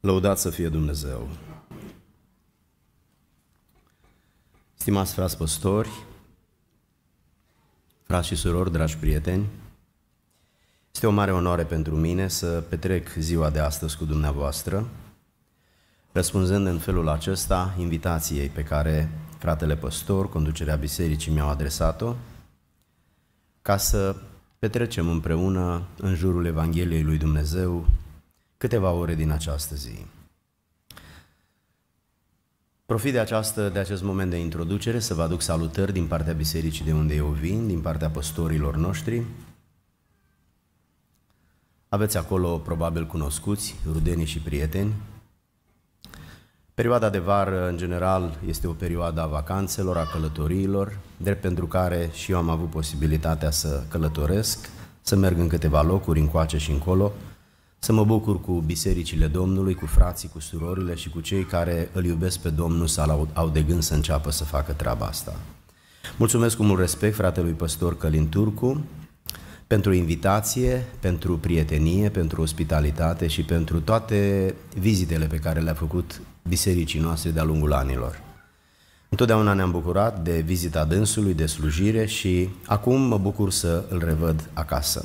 Lăudat să fie Dumnezeu! Stimați frați păstori, frați și surori, dragi prieteni, este o mare onoare pentru mine să petrec ziua de astăzi cu dumneavoastră, răspunzând în felul acesta invitației pe care fratele păstor, conducerea bisericii mi-au adresat-o, ca să petrecem împreună în jurul Evangheliei lui Dumnezeu câteva ore din această zi. Profit de, această, de acest moment de introducere să vă aduc salutări din partea bisericii de unde eu vin, din partea păstorilor noștri. Aveți acolo probabil cunoscuți, rudenii și prieteni. Perioada de vară, în general, este o perioadă a vacanțelor, a călătoriilor, drept pentru care și eu am avut posibilitatea să călătoresc, să merg în câteva locuri, încoace și încolo, să mă bucur cu bisericile Domnului, cu frații, cu surorile și cu cei care îl iubesc pe Domnul sau au de gând să înceapă să facă treaba asta. Mulțumesc cu mult respect fratelui păstor Călin Turcu pentru invitație, pentru prietenie, pentru ospitalitate și pentru toate vizitele pe care le-a făcut bisericii noastre de-a lungul anilor. Întotdeauna ne-am bucurat de vizita dânsului, de slujire și acum mă bucur să îl revăd acasă.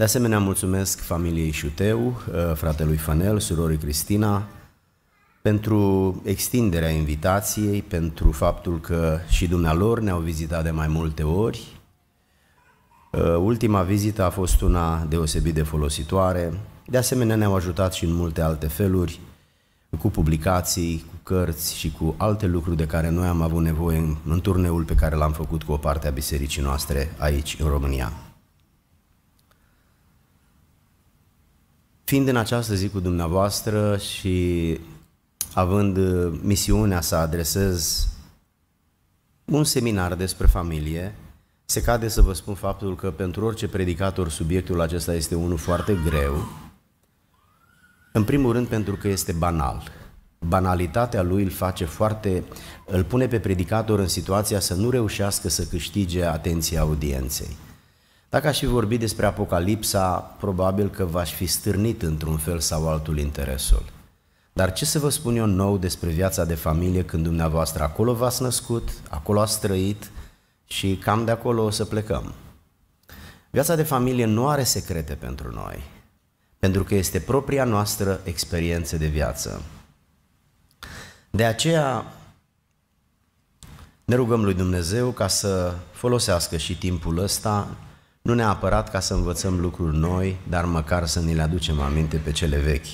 De asemenea, mulțumesc familiei Șuteu, uh, fratelui Fanel, surorii Cristina, pentru extinderea invitației, pentru faptul că și dumnealor ne-au vizitat de mai multe ori. Uh, ultima vizită a fost una deosebit de folositoare. De asemenea, ne-au ajutat și în multe alte feluri, cu publicații, cu cărți și cu alte lucruri de care noi am avut nevoie în, turneul pe care l-am făcut cu o parte a bisericii noastre aici, în România. fiind în această zi cu dumneavoastră și având uh, misiunea să adresez un seminar despre familie, se cade să vă spun faptul că pentru orice predicator subiectul acesta este unul foarte greu. În primul rând pentru că este banal. Banalitatea lui îl face foarte, îl pune pe predicator în situația să nu reușească să câștige atenția audienței. Dacă aș fi vorbit despre Apocalipsa, probabil că v-aș fi stârnit într-un fel sau altul interesul. Dar ce să vă spun eu nou despre viața de familie când dumneavoastră acolo v-ați născut, acolo ați trăit și cam de acolo o să plecăm? Viața de familie nu are secrete pentru noi, pentru că este propria noastră experiență de viață. De aceea ne rugăm lui Dumnezeu ca să folosească și timpul ăsta nu neapărat ca să învățăm lucruri noi, dar măcar să ni le aducem aminte pe cele vechi.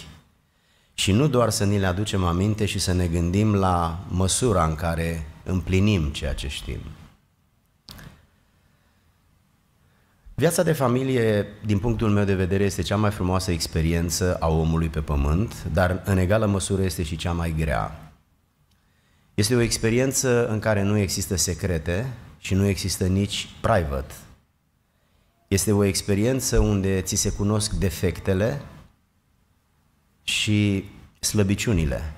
Și nu doar să ni le aducem aminte și să ne gândim la măsura în care împlinim ceea ce știm. Viața de familie, din punctul meu de vedere, este cea mai frumoasă experiență a omului pe pământ, dar în egală măsură este și cea mai grea. Este o experiență în care nu există secrete și nu există nici private, este o experiență unde ți se cunosc defectele și slăbiciunile.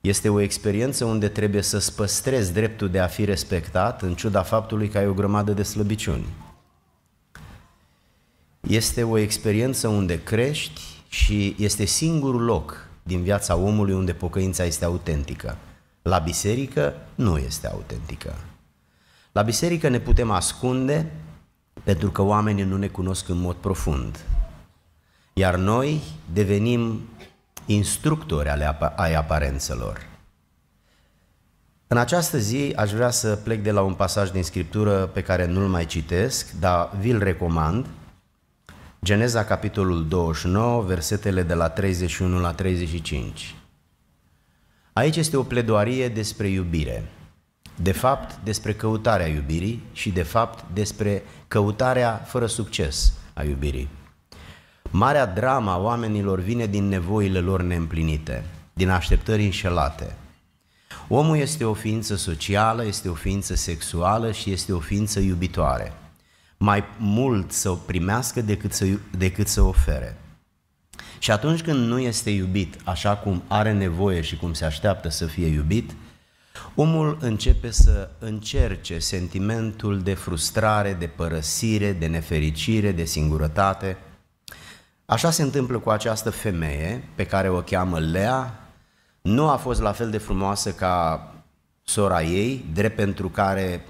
Este o experiență unde trebuie să-ți păstrezi dreptul de a fi respectat în ciuda faptului că ai o grămadă de slăbiciuni. Este o experiență unde crești și este singurul loc din viața omului unde pocăința este autentică. La biserică nu este autentică. La biserică ne putem ascunde, pentru că oamenii nu ne cunosc în mod profund. Iar noi devenim instructori ale ap- ai aparențelor. În această zi aș vrea să plec de la un pasaj din Scriptură pe care nu-l mai citesc, dar vi-l recomand. Geneza, capitolul 29, versetele de la 31 la 35. Aici este o pledoarie despre iubire de fapt despre căutarea iubirii și de fapt despre căutarea fără succes a iubirii. Marea drama oamenilor vine din nevoile lor neîmplinite, din așteptări înșelate. Omul este o ființă socială, este o ființă sexuală și este o ființă iubitoare. Mai mult să o primească decât să, decât să ofere. Și atunci când nu este iubit așa cum are nevoie și cum se așteaptă să fie iubit, Omul începe să încerce sentimentul de frustrare, de părăsire, de nefericire, de singurătate. Așa se întâmplă cu această femeie pe care o cheamă Lea. Nu a fost la fel de frumoasă ca sora ei, drept pentru care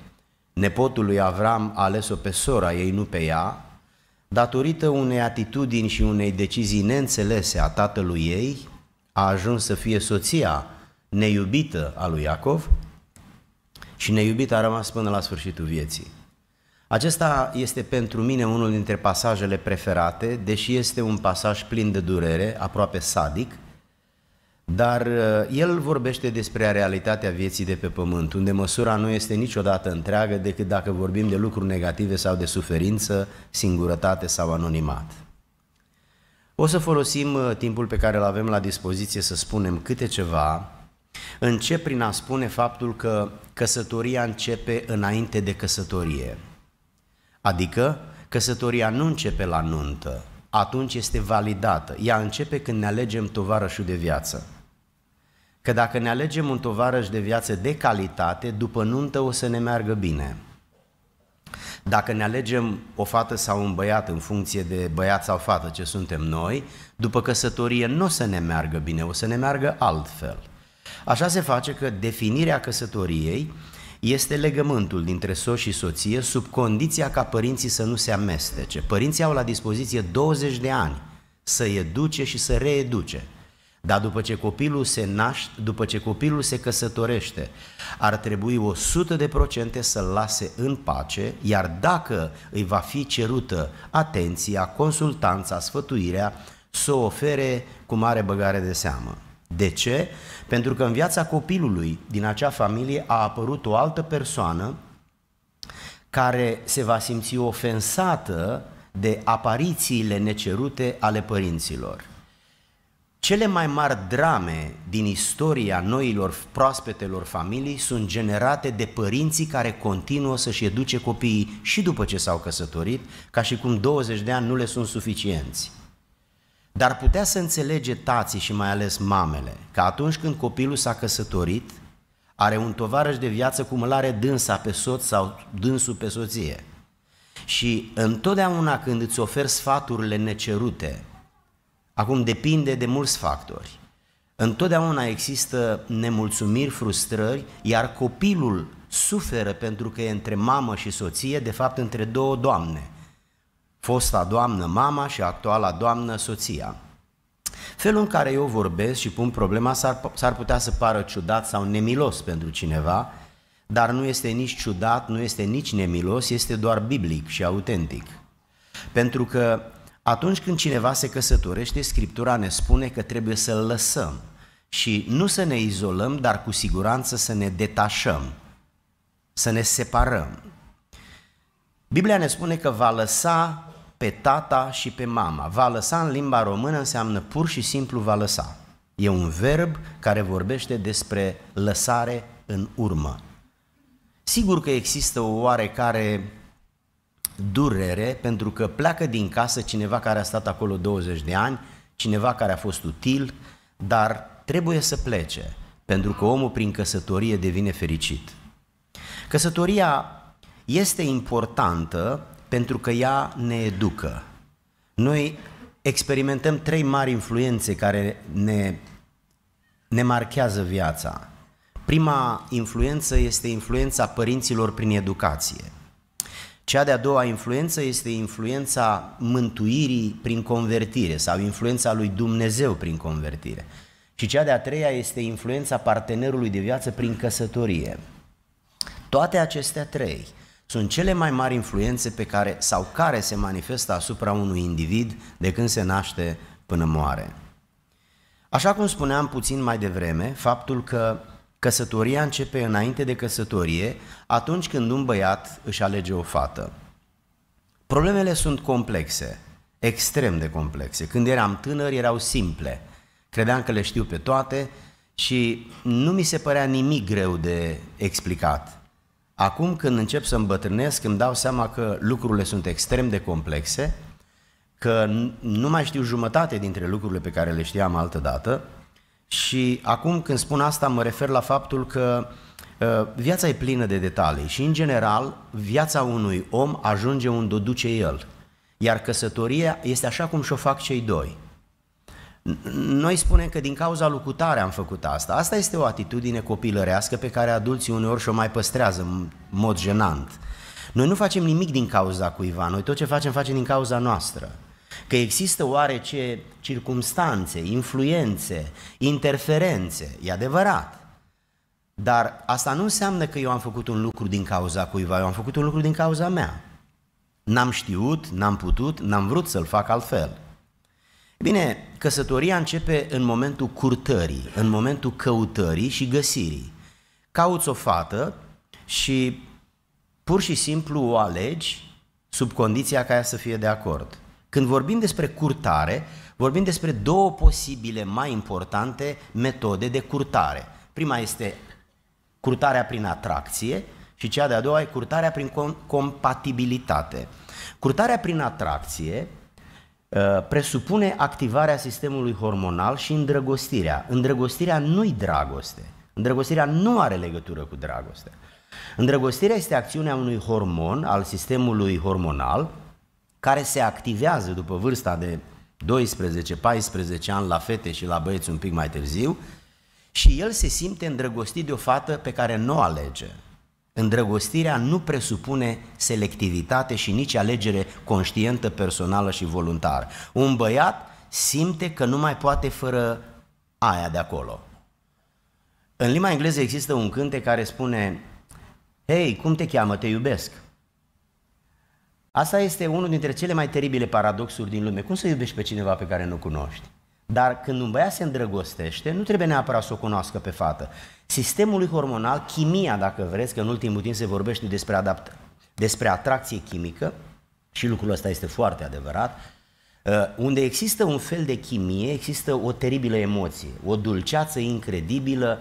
nepotul lui Avram a ales-o pe sora ei, nu pe ea, datorită unei atitudini și unei decizii neînțelese a tatălui ei, a ajuns să fie soția neiubită a lui Iacov și neiubită a rămas până la sfârșitul vieții. Acesta este pentru mine unul dintre pasajele preferate, deși este un pasaj plin de durere, aproape sadic, dar uh, el vorbește despre realitatea vieții de pe pământ, unde măsura nu este niciodată întreagă decât dacă vorbim de lucruri negative sau de suferință, singurătate sau anonimat. O să folosim uh, timpul pe care îl avem la dispoziție să spunem câte ceva Încep prin a spune faptul că căsătoria începe înainte de căsătorie. Adică căsătoria nu începe la nuntă, atunci este validată. Ea începe când ne alegem tovarășul de viață. Că dacă ne alegem un tovarăș de viață de calitate, după nuntă o să ne meargă bine. Dacă ne alegem o fată sau un băiat în funcție de băiat sau fată ce suntem noi, după căsătorie nu o să ne meargă bine, o să ne meargă altfel. Așa se face că definirea căsătoriei este legământul dintre soț și soție sub condiția ca părinții să nu se amestece. Părinții au la dispoziție 20 de ani să educe și să reeduce. Dar după ce copilul se naște, după ce copilul se căsătorește, ar trebui 100% să-l lase în pace, iar dacă îi va fi cerută atenția, consultanța, sfătuirea, să o ofere cu mare băgare de seamă. De ce? Pentru că în viața copilului din acea familie a apărut o altă persoană care se va simți ofensată de aparițiile necerute ale părinților. Cele mai mari drame din istoria noilor proaspetelor familii sunt generate de părinții care continuă să-și educe copiii și după ce s-au căsătorit, ca și cum 20 de ani nu le sunt suficienți. Dar putea să înțelege tații și mai ales mamele că atunci când copilul s-a căsătorit, are un tovarăș de viață cum îl are dânsa pe soț sau dânsul pe soție. Și întotdeauna când îți oferi sfaturile necerute, acum depinde de mulți factori, întotdeauna există nemulțumiri, frustrări, iar copilul suferă pentru că e între mamă și soție, de fapt între două doamne – fosta doamnă mama și actuala doamnă soția. Felul în care eu vorbesc și pun problema s-ar, s-ar putea să pară ciudat sau nemilos pentru cineva, dar nu este nici ciudat, nu este nici nemilos, este doar biblic și autentic. Pentru că atunci când cineva se căsătorește, Scriptura ne spune că trebuie să-l lăsăm și nu să ne izolăm, dar cu siguranță să ne detașăm, să ne separăm. Biblia ne spune că va lăsa pe tata și pe mama. Va lăsa în limba română înseamnă pur și simplu va lăsa. E un verb care vorbește despre lăsare în urmă. Sigur că există o oarecare durere pentru că pleacă din casă cineva care a stat acolo 20 de ani, cineva care a fost util, dar trebuie să plece pentru că omul prin căsătorie devine fericit. Căsătoria este importantă pentru că ea ne educă. Noi experimentăm trei mari influențe care ne, ne marchează viața. Prima influență este influența părinților prin educație. Cea de-a doua influență este influența mântuirii prin convertire sau influența lui Dumnezeu prin convertire. Și cea de-a treia este influența partenerului de viață prin căsătorie. Toate acestea trei – sunt cele mai mari influențe pe care sau care se manifestă asupra unui individ de când se naște până moare. Așa cum spuneam puțin mai devreme, faptul că căsătoria începe înainte de căsătorie, atunci când un băiat își alege o fată. Problemele sunt complexe, extrem de complexe. Când eram tânăr erau simple, credeam că le știu pe toate și nu mi se părea nimic greu de explicat. Acum când încep să îmbătrânesc, îmi dau seama că lucrurile sunt extrem de complexe, că nu mai știu jumătate dintre lucrurile pe care le știam altă dată și acum când spun asta mă refer la faptul că ă, viața e plină de detalii și în general viața unui om ajunge unde o duce el. Iar căsătoria este așa cum și-o fac cei doi. Noi spunem că din cauza lucutare am făcut asta. Asta este o atitudine copilărească pe care adulții uneori și-o mai păstrează în mod jenant. Noi nu facem nimic din cauza cuiva, noi tot ce facem, facem din cauza noastră. Că există oarece circumstanțe, influențe, interferențe, e adevărat. Dar asta nu înseamnă că eu am făcut un lucru din cauza cuiva, eu am făcut un lucru din cauza mea. N-am știut, n-am putut, n-am vrut să-l fac altfel. Bine, căsătoria începe în momentul curtării, în momentul căutării și găsirii. Cauți o fată și pur și simplu o alegi sub condiția ca ea să fie de acord. Când vorbim despre curtare, vorbim despre două posibile mai importante metode de curtare. Prima este curtarea prin atracție și cea de-a doua e curtarea prin compatibilitate. Curtarea prin atracție Uh, presupune activarea sistemului hormonal și îndrăgostirea. Îndrăgostirea nu-i dragoste. Îndrăgostirea nu are legătură cu dragostea. Îndrăgostirea este acțiunea unui hormon al sistemului hormonal care se activează după vârsta de 12-14 ani la fete și la băieți un pic mai târziu și el se simte îndrăgostit de o fată pe care nu o alege, Îndrăgostirea nu presupune selectivitate și nici alegere conștientă, personală și voluntară. Un băiat simte că nu mai poate fără aia de acolo. În limba engleză există un cântec care spune Hei, cum te cheamă? Te iubesc. Asta este unul dintre cele mai teribile paradoxuri din lume. Cum să iubești pe cineva pe care nu cunoști? Dar când un băiat se îndrăgostește, nu trebuie neapărat să o cunoască pe fată. Sistemul lui hormonal, chimia, dacă vreți, că în ultimul timp se vorbește despre, adapt- despre atracție chimică, și lucrul ăsta este foarte adevărat, uh, unde există un fel de chimie, există o teribilă emoție, o dulceață incredibilă,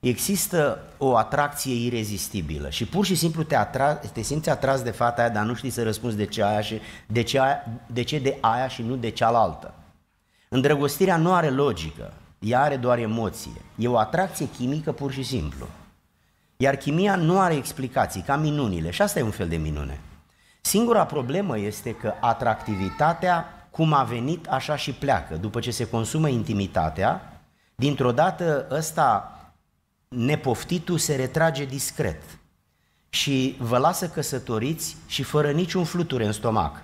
există o atracție irezistibilă și pur și simplu te, atra- te simți atras de fata aia, dar nu știi să răspunzi de ce aia și de ce, aia, de ce de aia și nu de cealaltă. Îndrăgostirea nu are logică, ea are doar emoție. E o atracție chimică pur și simplu. Iar chimia nu are explicații, ca minunile. Și asta e un fel de minune. Singura problemă este că atractivitatea, cum a venit, așa și pleacă. După ce se consumă intimitatea, dintr-o dată ăsta nepoftitul se retrage discret și vă lasă căsătoriți și fără niciun fluture în stomac.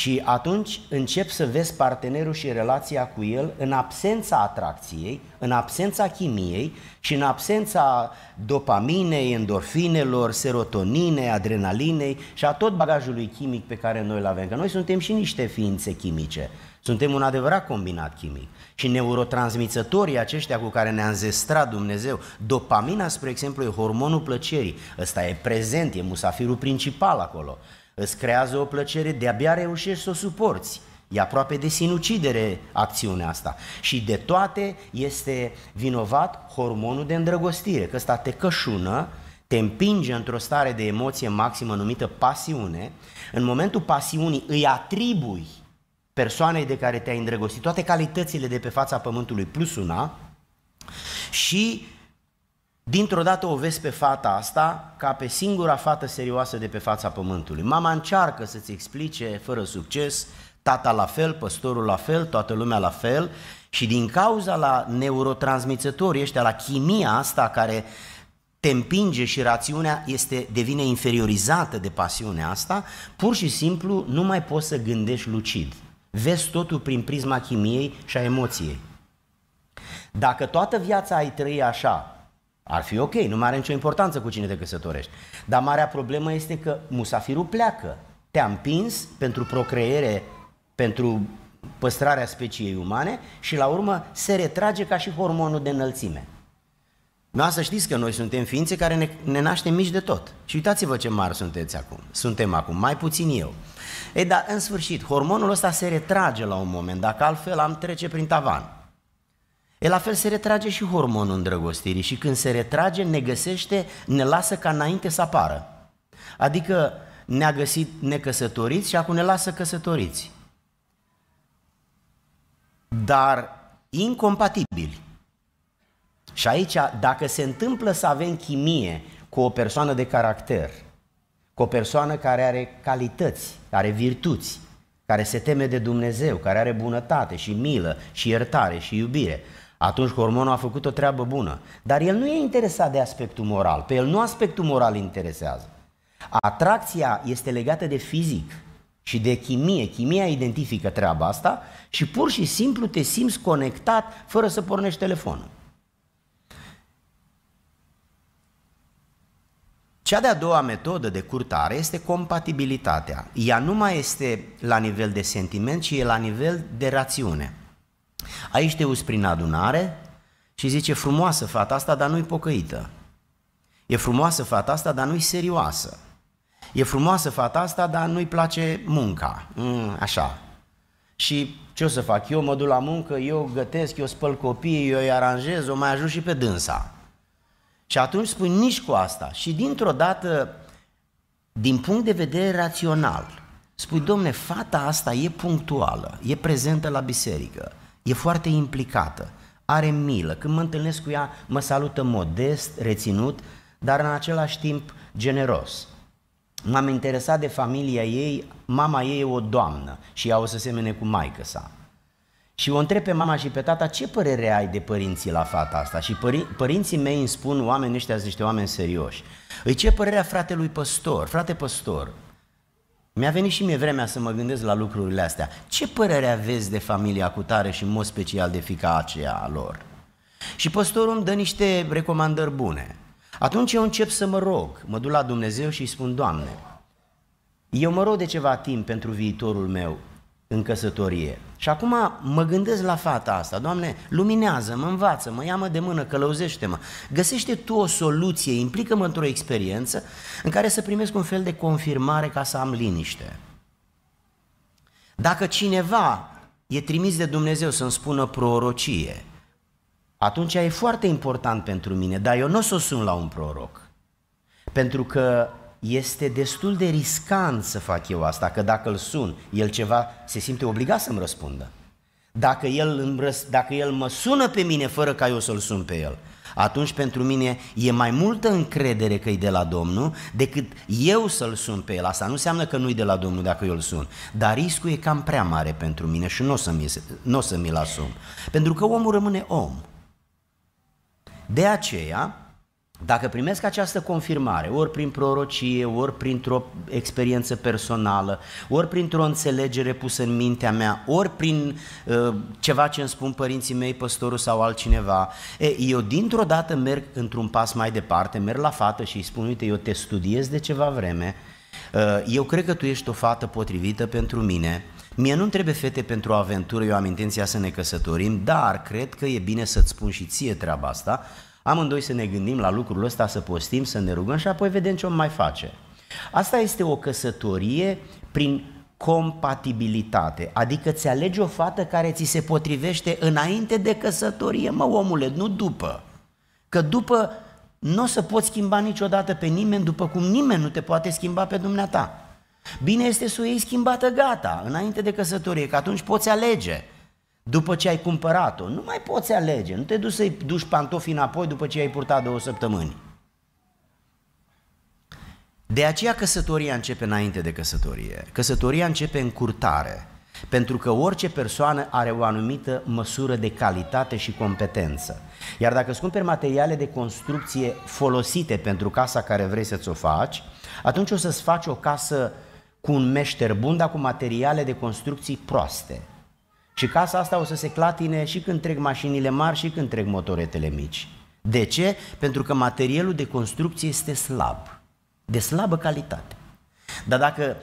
Și atunci încep să vezi partenerul și relația cu el în absența atracției, în absența chimiei și în absența dopaminei, endorfinelor, serotoninei, adrenalinei și a tot bagajului chimic pe care noi îl avem. Că noi suntem și niște ființe chimice. Suntem un adevărat combinat chimic. Și neurotransmițătorii aceștia cu care ne-a înzestrat Dumnezeu, dopamina, spre exemplu, e hormonul plăcerii. Ăsta e prezent, e musafirul principal acolo îți creează o plăcere, de-abia reușești să o suporți. E aproape de sinucidere acțiunea asta. Și de toate este vinovat hormonul de îndrăgostire, că ăsta te cășună, te împinge într-o stare de emoție maximă numită pasiune. În momentul pasiunii îi atribui persoanei de care te-ai îndrăgostit toate calitățile de pe fața pământului plus una și Dintr-o dată o vezi pe fata asta ca pe singura fată serioasă de pe fața pământului. Mama încearcă să-ți explice fără succes, tata la fel, păstorul la fel, toată lumea la fel și din cauza la neurotransmițătorii ăștia, la chimia asta care te împinge și rațiunea este, devine inferiorizată de pasiunea asta, pur și simplu nu mai poți să gândești lucid. Vezi totul prin prisma chimiei și a emoției. Dacă toată viața ai trăi așa, ar fi ok, nu mai are nicio importanță cu cine te căsătorești. Dar marea problemă este că musafirul pleacă. Te-a împins pentru procreere, pentru păstrarea speciei umane și la urmă se retrage ca și hormonul de înălțime. Noi să știți că noi suntem ființe care ne, ne naștem mici de tot. Și uitați-vă ce mari sunteți acum. Suntem acum, mai puțin eu. Ei, dar în sfârșit, hormonul ăsta se retrage la un moment, dacă altfel am trece prin tavan. E la fel se retrage și hormonul îndrăgostirii și când se retrage ne găsește, ne lasă ca înainte să apară. Adică ne-a găsit necăsătoriți și acum ne lasă căsătoriți. Dar incompatibili. Și aici, dacă se întâmplă să avem chimie cu o persoană de caracter, cu o persoană care are calități, are virtuți, care se teme de Dumnezeu, care are bunătate și milă și iertare și iubire, atunci hormonul a făcut o treabă bună. Dar el nu e interesat de aspectul moral, pe el nu aspectul moral interesează. Atracția este legată de fizic și de chimie. Chimia identifică treaba asta și pur și simplu te simți conectat fără să pornești telefonul. Cea de-a doua metodă de curtare este compatibilitatea. Ea nu mai este la nivel de sentiment, ci e la nivel de rațiune. Aici te uzi prin adunare și zice, frumoasă fata asta, dar nu-i pocăită. E frumoasă fata asta, dar nu-i serioasă. E frumoasă fata asta, dar nu-i place munca. Mm, așa. Și ce o să fac? Eu mă duc la muncă, eu gătesc, eu spăl copiii, eu îi aranjez, o mai ajut și pe dânsa. Și atunci spui nici cu asta. Și dintr-o dată, din punct de vedere rațional, spui, domne, fata asta e punctuală, e prezentă la biserică, e foarte implicată, are milă. Când mă întâlnesc cu ea, mă salută modest, reținut, dar în același timp generos. M-am interesat de familia ei, mama ei e o doamnă și ea o să semene cu maică sa. Și o întreb pe mama și pe tata ce părere ai de părinții la fata asta și părinții mei îmi spun oamenii ăștia sunt niște oameni serioși. Îi ce părerea fratelui păstor, frate păstor, mi-a venit și mie vremea să mă gândesc la lucrurile astea. Ce părere aveți de familia cu tare și în mod special de fica aceea a lor? Și păstorul îmi dă niște recomandări bune. Atunci eu încep să mă rog, mă duc la Dumnezeu și îi spun, Doamne, eu mă rog de ceva timp pentru viitorul meu în căsătorie. Și acum mă gândesc la fata asta, Doamne, luminează-mă, învață-mă, ia-mă de mână, călăuzește-mă. Găsește Tu o soluție, implică-mă într-o experiență în care să primesc un fel de confirmare ca să am liniște. Dacă cineva e trimis de Dumnezeu să-mi spună prorocie, atunci e foarte important pentru mine, dar eu nu o să sun la un proroc. Pentru că este destul de riscant să fac eu asta, că dacă îl sun, el ceva se simte obligat să-mi răspundă. Dacă el, îmi, dacă el mă sună pe mine fără ca eu să-l sun pe el, atunci pentru mine e mai multă încredere că e de la Domnul decât eu să-l sun pe el. Asta nu înseamnă că nu-i de la Domnul dacă eu îl sun, dar riscul e cam prea mare pentru mine și nu o să-mi, nu o să-mi l asum. Pentru că omul rămâne om. De aceea, dacă primesc această confirmare, ori prin prorocie, ori printr-o experiență personală, ori printr-o înțelegere pusă în mintea mea, ori prin uh, ceva ce îmi spun părinții mei, păstorul sau altcineva, e, eu dintr-o dată merg într-un pas mai departe, merg la fată și îi spun, uite, eu te studiez de ceva vreme, uh, eu cred că tu ești o fată potrivită pentru mine, Mie nu trebuie fete pentru o aventură, eu am intenția să ne căsătorim, dar cred că e bine să-ți spun și ție treaba asta, Amândoi să ne gândim la lucrul ăsta, să postim, să ne rugăm și apoi vedem ce om mai face. Asta este o căsătorie prin compatibilitate, adică ți alegi o fată care ți se potrivește înainte de căsătorie, mă omule, nu după. Că după nu o să poți schimba niciodată pe nimeni, după cum nimeni nu te poate schimba pe dumneata. Bine este să o iei schimbată gata, înainte de căsătorie, că atunci poți alege după ce ai cumpărat-o. Nu mai poți alege, nu te duci să-i duci pantofii înapoi după ce ai purtat două săptămâni. De aceea căsătoria începe înainte de căsătorie. Căsătoria începe în curtare, pentru că orice persoană are o anumită măsură de calitate și competență. Iar dacă îți cumperi materiale de construcție folosite pentru casa care vrei să-ți o faci, atunci o să-ți faci o casă cu un meșter bun, dar cu materiale de construcții proaste – și casa asta o să se clatine și când trec mașinile mari și când trec motoretele mici. De ce? Pentru că materialul de construcție este slab, de slabă calitate. Dar dacă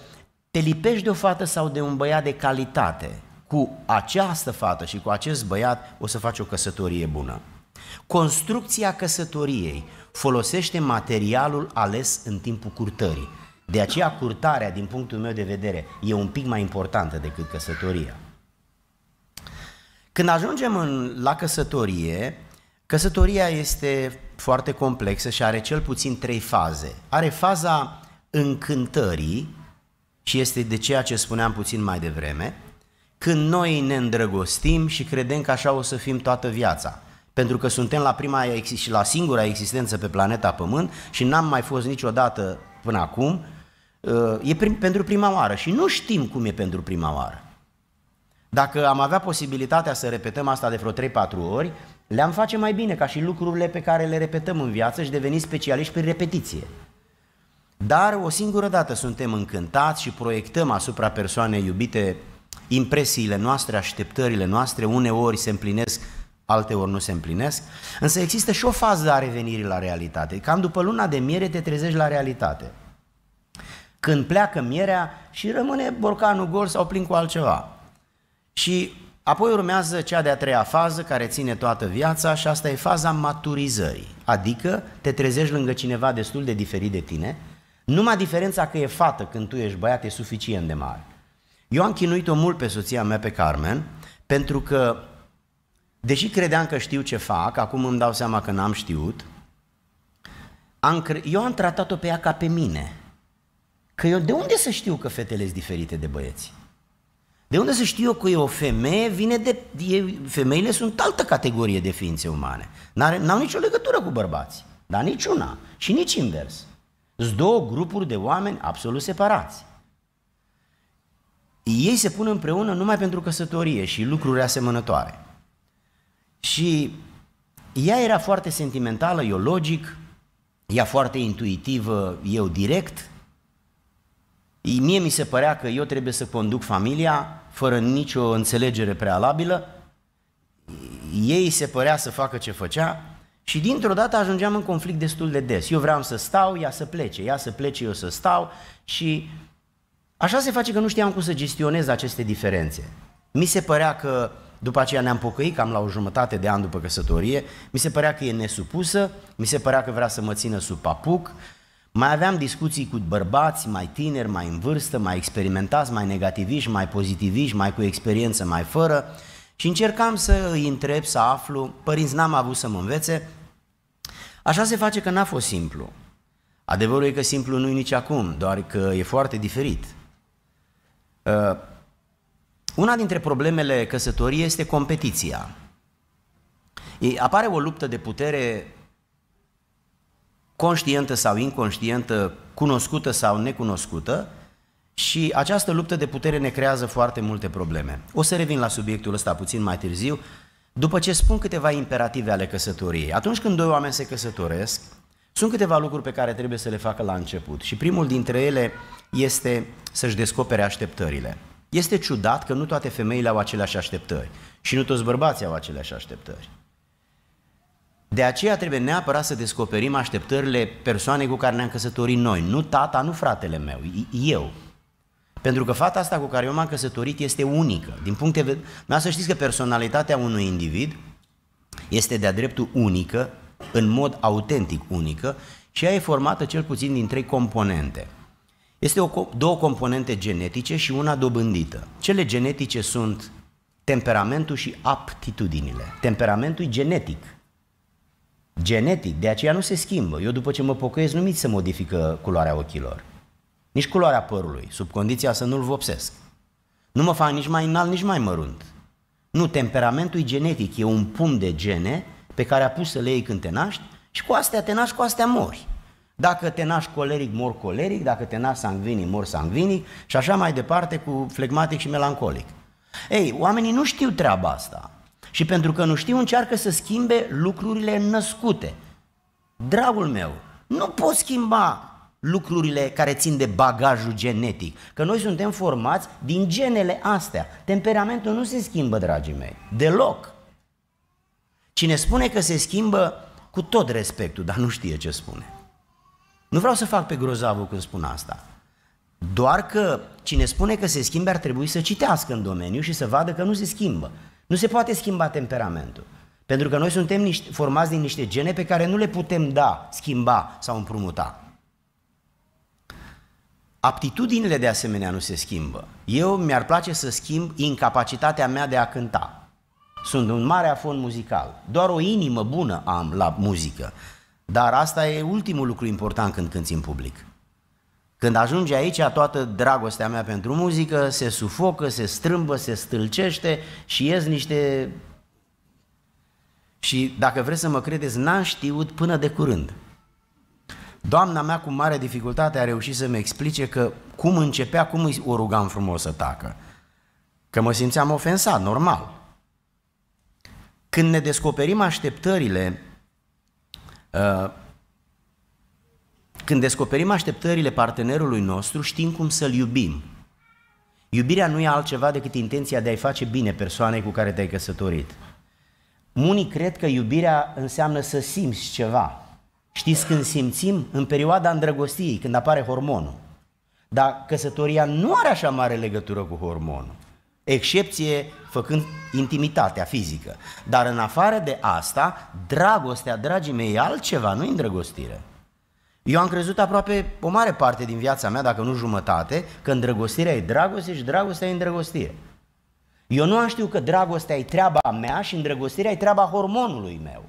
te lipești de o fată sau de un băiat de calitate, cu această fată și cu acest băiat o să faci o căsătorie bună. Construcția căsătoriei folosește materialul ales în timpul curtării. De aceea curtarea, din punctul meu de vedere, e un pic mai importantă decât căsătoria. Când ajungem în, la căsătorie, căsătoria este foarte complexă și are cel puțin trei faze. Are faza încântării și este de ceea ce spuneam puțin mai devreme, când noi ne îndrăgostim și credem că așa o să fim toată viața. Pentru că suntem la prima și la singura existență pe planeta Pământ și n-am mai fost niciodată până acum, uh, e prim, pentru prima oară și nu știm cum e pentru prima oară. Dacă am avea posibilitatea să repetăm asta de vreo 3-4 ori, le-am face mai bine, ca și lucrurile pe care le repetăm în viață și deveni specialiști prin repetiție. Dar o singură dată suntem încântați și proiectăm asupra persoanei iubite impresiile noastre, așteptările noastre, uneori se împlinesc, alteori nu se împlinesc, însă există și o fază a revenirii la realitate. Cam după luna de miere te trezești la realitate. Când pleacă mierea și rămâne borcanul gol sau plin cu altceva. Și apoi urmează cea de-a treia fază care ține toată viața și asta e faza maturizării. Adică te trezești lângă cineva destul de diferit de tine, numai diferența că e fată când tu ești băiat e suficient de mare. Eu am chinuit-o mult pe soția mea, pe Carmen, pentru că, deși credeam că știu ce fac, acum îmi dau seama că n-am știut, am cre... eu am tratat-o pe ea ca pe mine. Că eu de unde să știu că fetele sunt diferite de băieți? De unde să știu eu că e o femeie, vine de... E, femeile sunt altă categorie de ființe umane. N-are, n-au nicio legătură cu bărbații, dar niciuna și nici invers. Sunt două grupuri de oameni absolut separați. Ei se pun împreună numai pentru căsătorie și lucruri asemănătoare. Și ea era foarte sentimentală, eu logic, ea foarte intuitivă, eu direct. Mie mi se părea că eu trebuie să conduc familia, fără nicio înțelegere prealabilă, ei se părea să facă ce făcea și dintr-o dată ajungeam în conflict destul de des. Eu vreau să stau, ea să plece, ea să plece, eu să stau și așa se face că nu știam cum să gestionez aceste diferențe. Mi se părea că după aceea ne-am pocăit cam la o jumătate de an după căsătorie, mi se părea că e nesupusă, mi se părea că vrea să mă țină sub papuc, mai aveam discuții cu bărbați mai tineri, mai în vârstă, mai experimentați, mai negativiști, mai pozitiviști, mai cu experiență, mai fără și încercam să îi întreb, să aflu, părinți n-am avut să mă învețe, așa se face că n-a fost simplu. Adevărul e că simplu nu e nici acum, doar că e foarte diferit. Ă, una dintre problemele căsătoriei este competiția. Apare o luptă de putere conștientă sau inconștientă, cunoscută sau necunoscută, și această luptă de putere ne creează foarte multe probleme. O să revin la subiectul ăsta puțin mai târziu, după ce spun câteva imperative ale căsătoriei. Atunci când doi oameni se căsătoresc, sunt câteva lucruri pe care trebuie să le facă la început și primul dintre ele este să-și descopere așteptările. Este ciudat că nu toate femeile au aceleași așteptări și nu toți bărbații au aceleași așteptări. De aceea trebuie neapărat să descoperim așteptările persoanei cu care ne-am căsătorit noi. Nu tata, nu fratele meu, eu. Pentru că fata asta cu care eu m-am căsătorit este unică. Din punct de vedere... să știți că personalitatea unui individ este de-a dreptul unică, în mod autentic unică, și ea e formată cel puțin din trei componente. Este o, două componente genetice și una dobândită. Cele genetice sunt temperamentul și aptitudinile. Temperamentul e genetic, genetic, de aceea nu se schimbă. Eu după ce mă pocăiesc nu mi se modifică culoarea ochilor, nici culoarea părului, sub condiția să nu-l vopsesc. Nu mă fac nici mai înalt, nici mai mărunt. Nu, temperamentul e genetic, e un pumn de gene pe care a pus să le iei când te naști și cu astea te naști, cu astea mori. Dacă te naști coleric, mor coleric, dacă te naști sangvinic, mor sangvinic și așa mai departe cu flegmatic și melancolic. Ei, oamenii nu știu treaba asta. Și pentru că nu știu, încearcă să schimbe lucrurile născute. Dragul meu, nu poți schimba lucrurile care țin de bagajul genetic. Că noi suntem formați din genele astea. Temperamentul nu se schimbă, dragii mei, deloc. Cine spune că se schimbă, cu tot respectul, dar nu știe ce spune. Nu vreau să fac pe grozavul când spun asta. Doar că cine spune că se schimbă ar trebui să citească în domeniu și să vadă că nu se schimbă. Nu se poate schimba temperamentul. Pentru că noi suntem niște, formați din niște gene pe care nu le putem da, schimba sau împrumuta. Aptitudinile de asemenea nu se schimbă. Eu mi-ar place să schimb incapacitatea mea de a cânta. Sunt un mare afon muzical. Doar o inimă bună am la muzică. Dar asta e ultimul lucru important când cânti în public. Când ajunge aici, toată dragostea mea pentru muzică se sufocă, se strâmbă, se stâlcește și ies niște... Și dacă vreți să mă credeți, n-am știut până de curând. Doamna mea cu mare dificultate a reușit să-mi explice că cum începea, cum îi o rugam frumos să tacă. Că mă simțeam ofensat, normal. Când ne descoperim așteptările, uh, când descoperim așteptările partenerului nostru, știm cum să-l iubim. Iubirea nu e altceva decât intenția de a-i face bine persoanei cu care te-ai căsătorit. Unii cred că iubirea înseamnă să simți ceva. Știți când simțim? În perioada îndrăgostiei, când apare hormonul. Dar căsătoria nu are așa mare legătură cu hormonul. Excepție făcând intimitatea fizică. Dar în afară de asta, dragostea, dragii mei, e altceva, nu e îndrăgostire. Eu am crezut aproape o mare parte din viața mea, dacă nu jumătate, că îndrăgostirea e dragoste și dragostea e îndrăgostire. Eu nu am știut că dragostea e treaba mea și îndrăgostirea e treaba hormonului meu.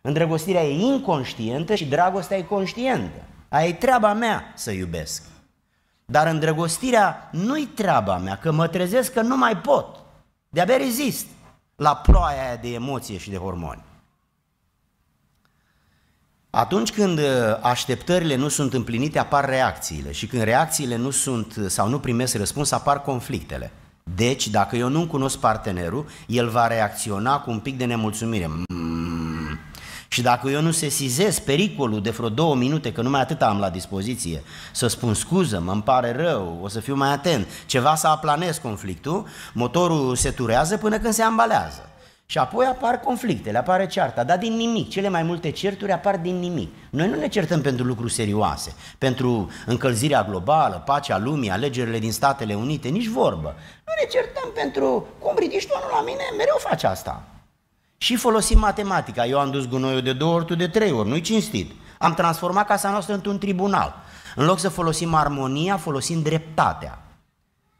Îndrăgostirea e inconștientă și dragostea e conștientă. Aia e treaba mea să iubesc. Dar îndrăgostirea nu-i treaba mea, că mă trezesc că nu mai pot. De-abia rezist la ploaia aia de emoție și de hormoni. Atunci când uh, așteptările nu sunt împlinite, apar reacțiile și când reacțiile nu sunt uh, sau nu primesc răspuns, apar conflictele. Deci, dacă eu nu cunosc partenerul, el va reacționa cu un pic de nemulțumire. Mm. Și dacă eu nu sesizez pericolul de vreo două minute, că numai atât am la dispoziție, să spun scuză, mă îmi pare rău, o să fiu mai atent, ceva să aplanez conflictul, motorul se turează până când se ambalează. Și apoi apar conflictele, apare cearta, dar din nimic. Cele mai multe certuri apar din nimic. Noi nu ne certăm pentru lucruri serioase, pentru încălzirea globală, pacea lumii, alegerile din Statele Unite, nici vorbă. Nu ne certăm pentru cum ridici tu la mine, mereu faci asta. Și folosim matematica. Eu am dus gunoiul de două ori, tu de trei ori, nu-i cinstit. Am transformat casa noastră într-un tribunal. În loc să folosim armonia, folosim dreptatea.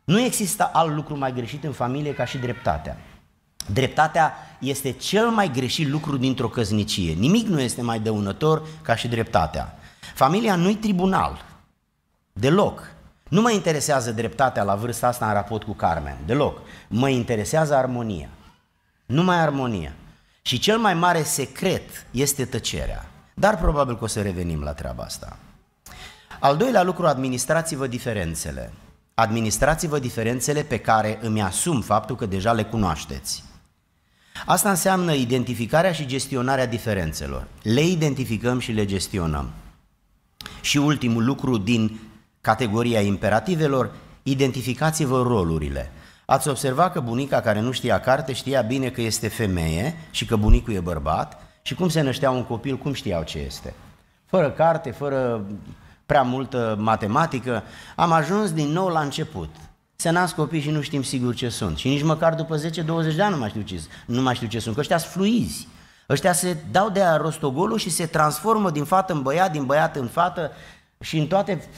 Nu există alt lucru mai greșit în familie ca și dreptatea. Dreptatea este cel mai greșit lucru dintr-o căznicie. Nimic nu este mai dăunător ca și dreptatea. Familia nu-i tribunal, deloc. Nu mă interesează dreptatea la vârsta asta în raport cu Carmen, deloc. Mă interesează armonia. Numai armonia. Și cel mai mare secret este tăcerea. Dar probabil că o să revenim la treaba asta. Al doilea lucru, administrați-vă diferențele. Administrați-vă diferențele pe care îmi asum faptul că deja le cunoașteți. Asta înseamnă identificarea și gestionarea diferențelor. Le identificăm și le gestionăm. Și ultimul lucru din categoria imperativelor, identificați-vă rolurile. Ați observat că bunica care nu știa carte știa bine că este femeie și că bunicul e bărbat și cum se năștea un copil, cum știau ce este. Fără carte, fără prea multă matematică, am ajuns din nou la început. Se nasc copii și nu știm sigur ce sunt. Și nici măcar după 10-20 de ani nu mai știu ce, nu mai știu ce sunt, că ăștia sunt fluizi. Ăștia se dau de rostogolul și se transformă din fată în băiat, din băiat în fată și în toate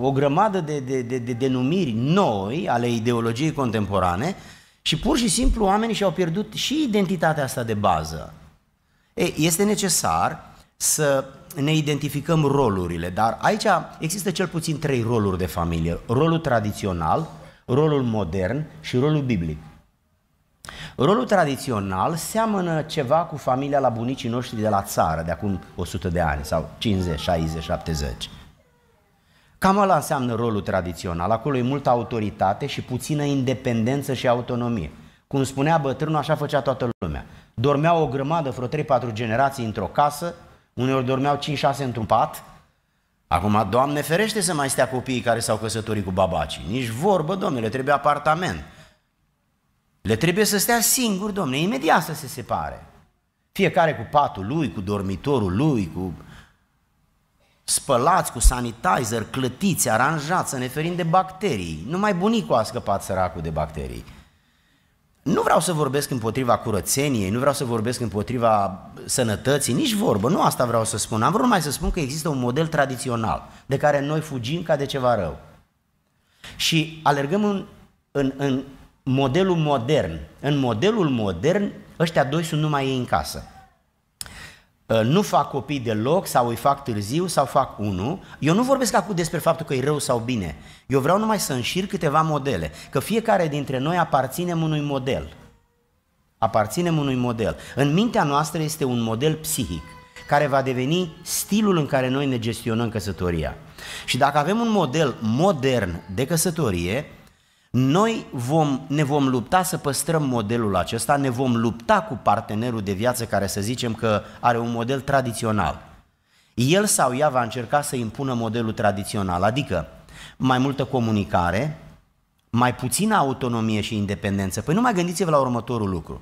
o grămadă de, de, de, de denumiri noi ale ideologiei contemporane și pur și simplu oamenii și-au pierdut și identitatea asta de bază. E, este necesar să ne identificăm rolurile, dar aici există cel puțin trei roluri de familie. Rolul tradițional, rolul modern și rolul biblic. Rolul tradițional seamănă ceva cu familia la bunicii noștri de la țară de acum 100 de ani sau 50, 60, 70. Cam ăla înseamnă rolul tradițional. Acolo e multă autoritate și puțină independență și autonomie. Cum spunea bătrânul, așa făcea toată lumea. Dormeau o grămadă, vreo 3-4 generații într-o casă, uneori dormeau 5-6 într-un pat, Acum, Doamne ferește să mai stea copiii care s-au căsătorit cu babacii. Nici vorbă, domnule, trebuie apartament. Le trebuie să stea singuri, domnule, imediat să se separe. Fiecare cu patul lui, cu dormitorul lui, cu spălați, cu sanitizer, clătiți, aranjați, să ne ferim de bacterii. Numai bunicul a scăpat săracul de bacterii. Nu vreau să vorbesc împotriva curățeniei, nu vreau să vorbesc împotriva sănătății, nici vorbă, nu asta vreau să spun. Am vrut mai să spun că există un model tradițional de care noi fugim ca de ceva rău. Și alergăm în, în, în modelul modern. În modelul modern, ăștia doi sunt numai ei în casă. Ă, nu fac copii deloc sau îi fac târziu sau fac unul, eu nu vorbesc acum despre faptul că e rău sau bine. Eu vreau numai să înșir câteva modele, că fiecare dintre noi aparținem unui model. Aparținem unui model. În mintea noastră este un model psihic care va deveni stilul în care noi ne gestionăm căsătoria. Și dacă avem un model modern de căsătorie, noi vom, ne vom lupta să păstrăm modelul acesta, ne vom lupta cu partenerul de viață care să zicem că are un model tradițional. El sau ea va încerca să impună modelul tradițional, adică mai multă comunicare, mai puțină autonomie și independență. Păi mai gândiți-vă la următorul lucru.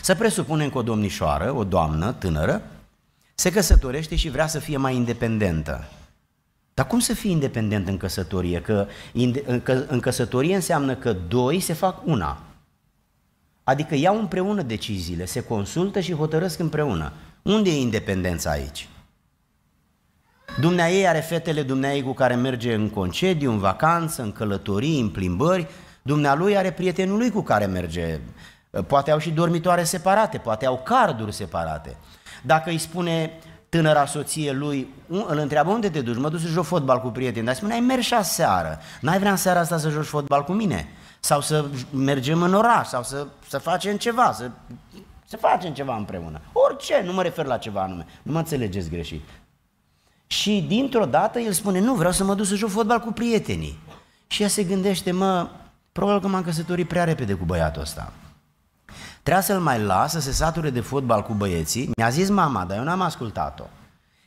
Să presupunem că o domnișoară, o doamnă tânără, se căsătorește și vrea să fie mai independentă. Dar cum să fii independent în căsătorie? Că, că în căsătorie înseamnă că doi se fac una. Adică iau împreună deciziile, se consultă și hotărăsc împreună. Unde e independența aici? Dumnea ei are fetele dumneai cu care merge în concediu, în vacanță, în călătorii, în plimbări. Dumnealui are prietenul lui cu care merge. Poate au și dormitoare separate, poate au carduri separate. Dacă îi spune, tânăra soție lui, îl întreabă unde te duci? Mă duc să joc fotbal cu prieteni. Dar spune, ai mers și seară. N-ai vrea în seara asta să joci fotbal cu mine? Sau să mergem în oraș, sau să, să facem ceva, să, să facem ceva împreună. Orice, nu mă refer la ceva anume. Nu mă înțelegeți greșit. Și dintr-o dată el spune, nu, vreau să mă duc să joc fotbal cu prietenii. Și ea se gândește, mă, probabil că m-am căsătorit prea repede cu băiatul ăsta. Trebuia să-l mai las să se sature de fotbal cu băieții. Mi-a zis mama, dar eu n-am ascultat-o.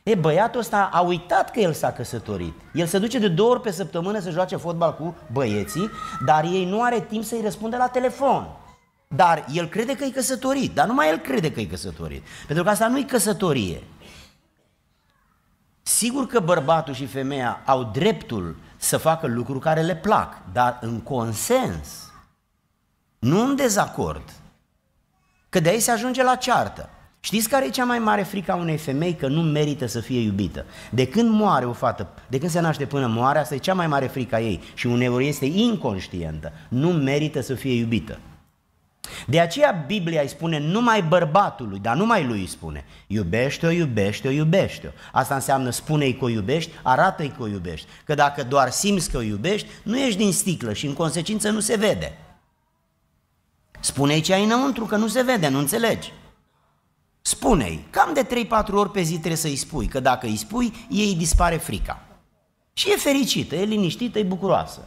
E, băiatul ăsta a uitat că el s-a căsătorit. El se duce de două ori pe săptămână să joace fotbal cu băieții, dar ei nu are timp să-i răspunde la telefon. Dar el crede că e căsătorit, dar numai el crede că e căsătorit. Pentru că asta nu e căsătorie. Sigur că bărbatul și femeia au dreptul să facă lucruri care le plac, dar în consens, nu în dezacord. Că de aici se ajunge la ceartă. Știți care e cea mai mare frică a unei femei? Că nu merită să fie iubită. De când moare o fată, de când se naște până moare, asta e cea mai mare frică a ei. Și uneori este inconștientă. Nu merită să fie iubită. De aceea Biblia îi spune numai bărbatului, dar numai lui îi spune iubește-o, iubește-o, iubește-o. Asta înseamnă spune-i că o iubești, arată-i că o iubești. Că dacă doar simți că o iubești, nu ești din sticlă și în consecință nu se vede. Spune-i ce ai înăuntru, că nu se vede, nu înțelegi. Spune-i, cam de 3-4 ori pe zi trebuie să-i spui, că dacă îi spui, ei dispare frica. Și e fericită, e liniștită, e bucuroasă.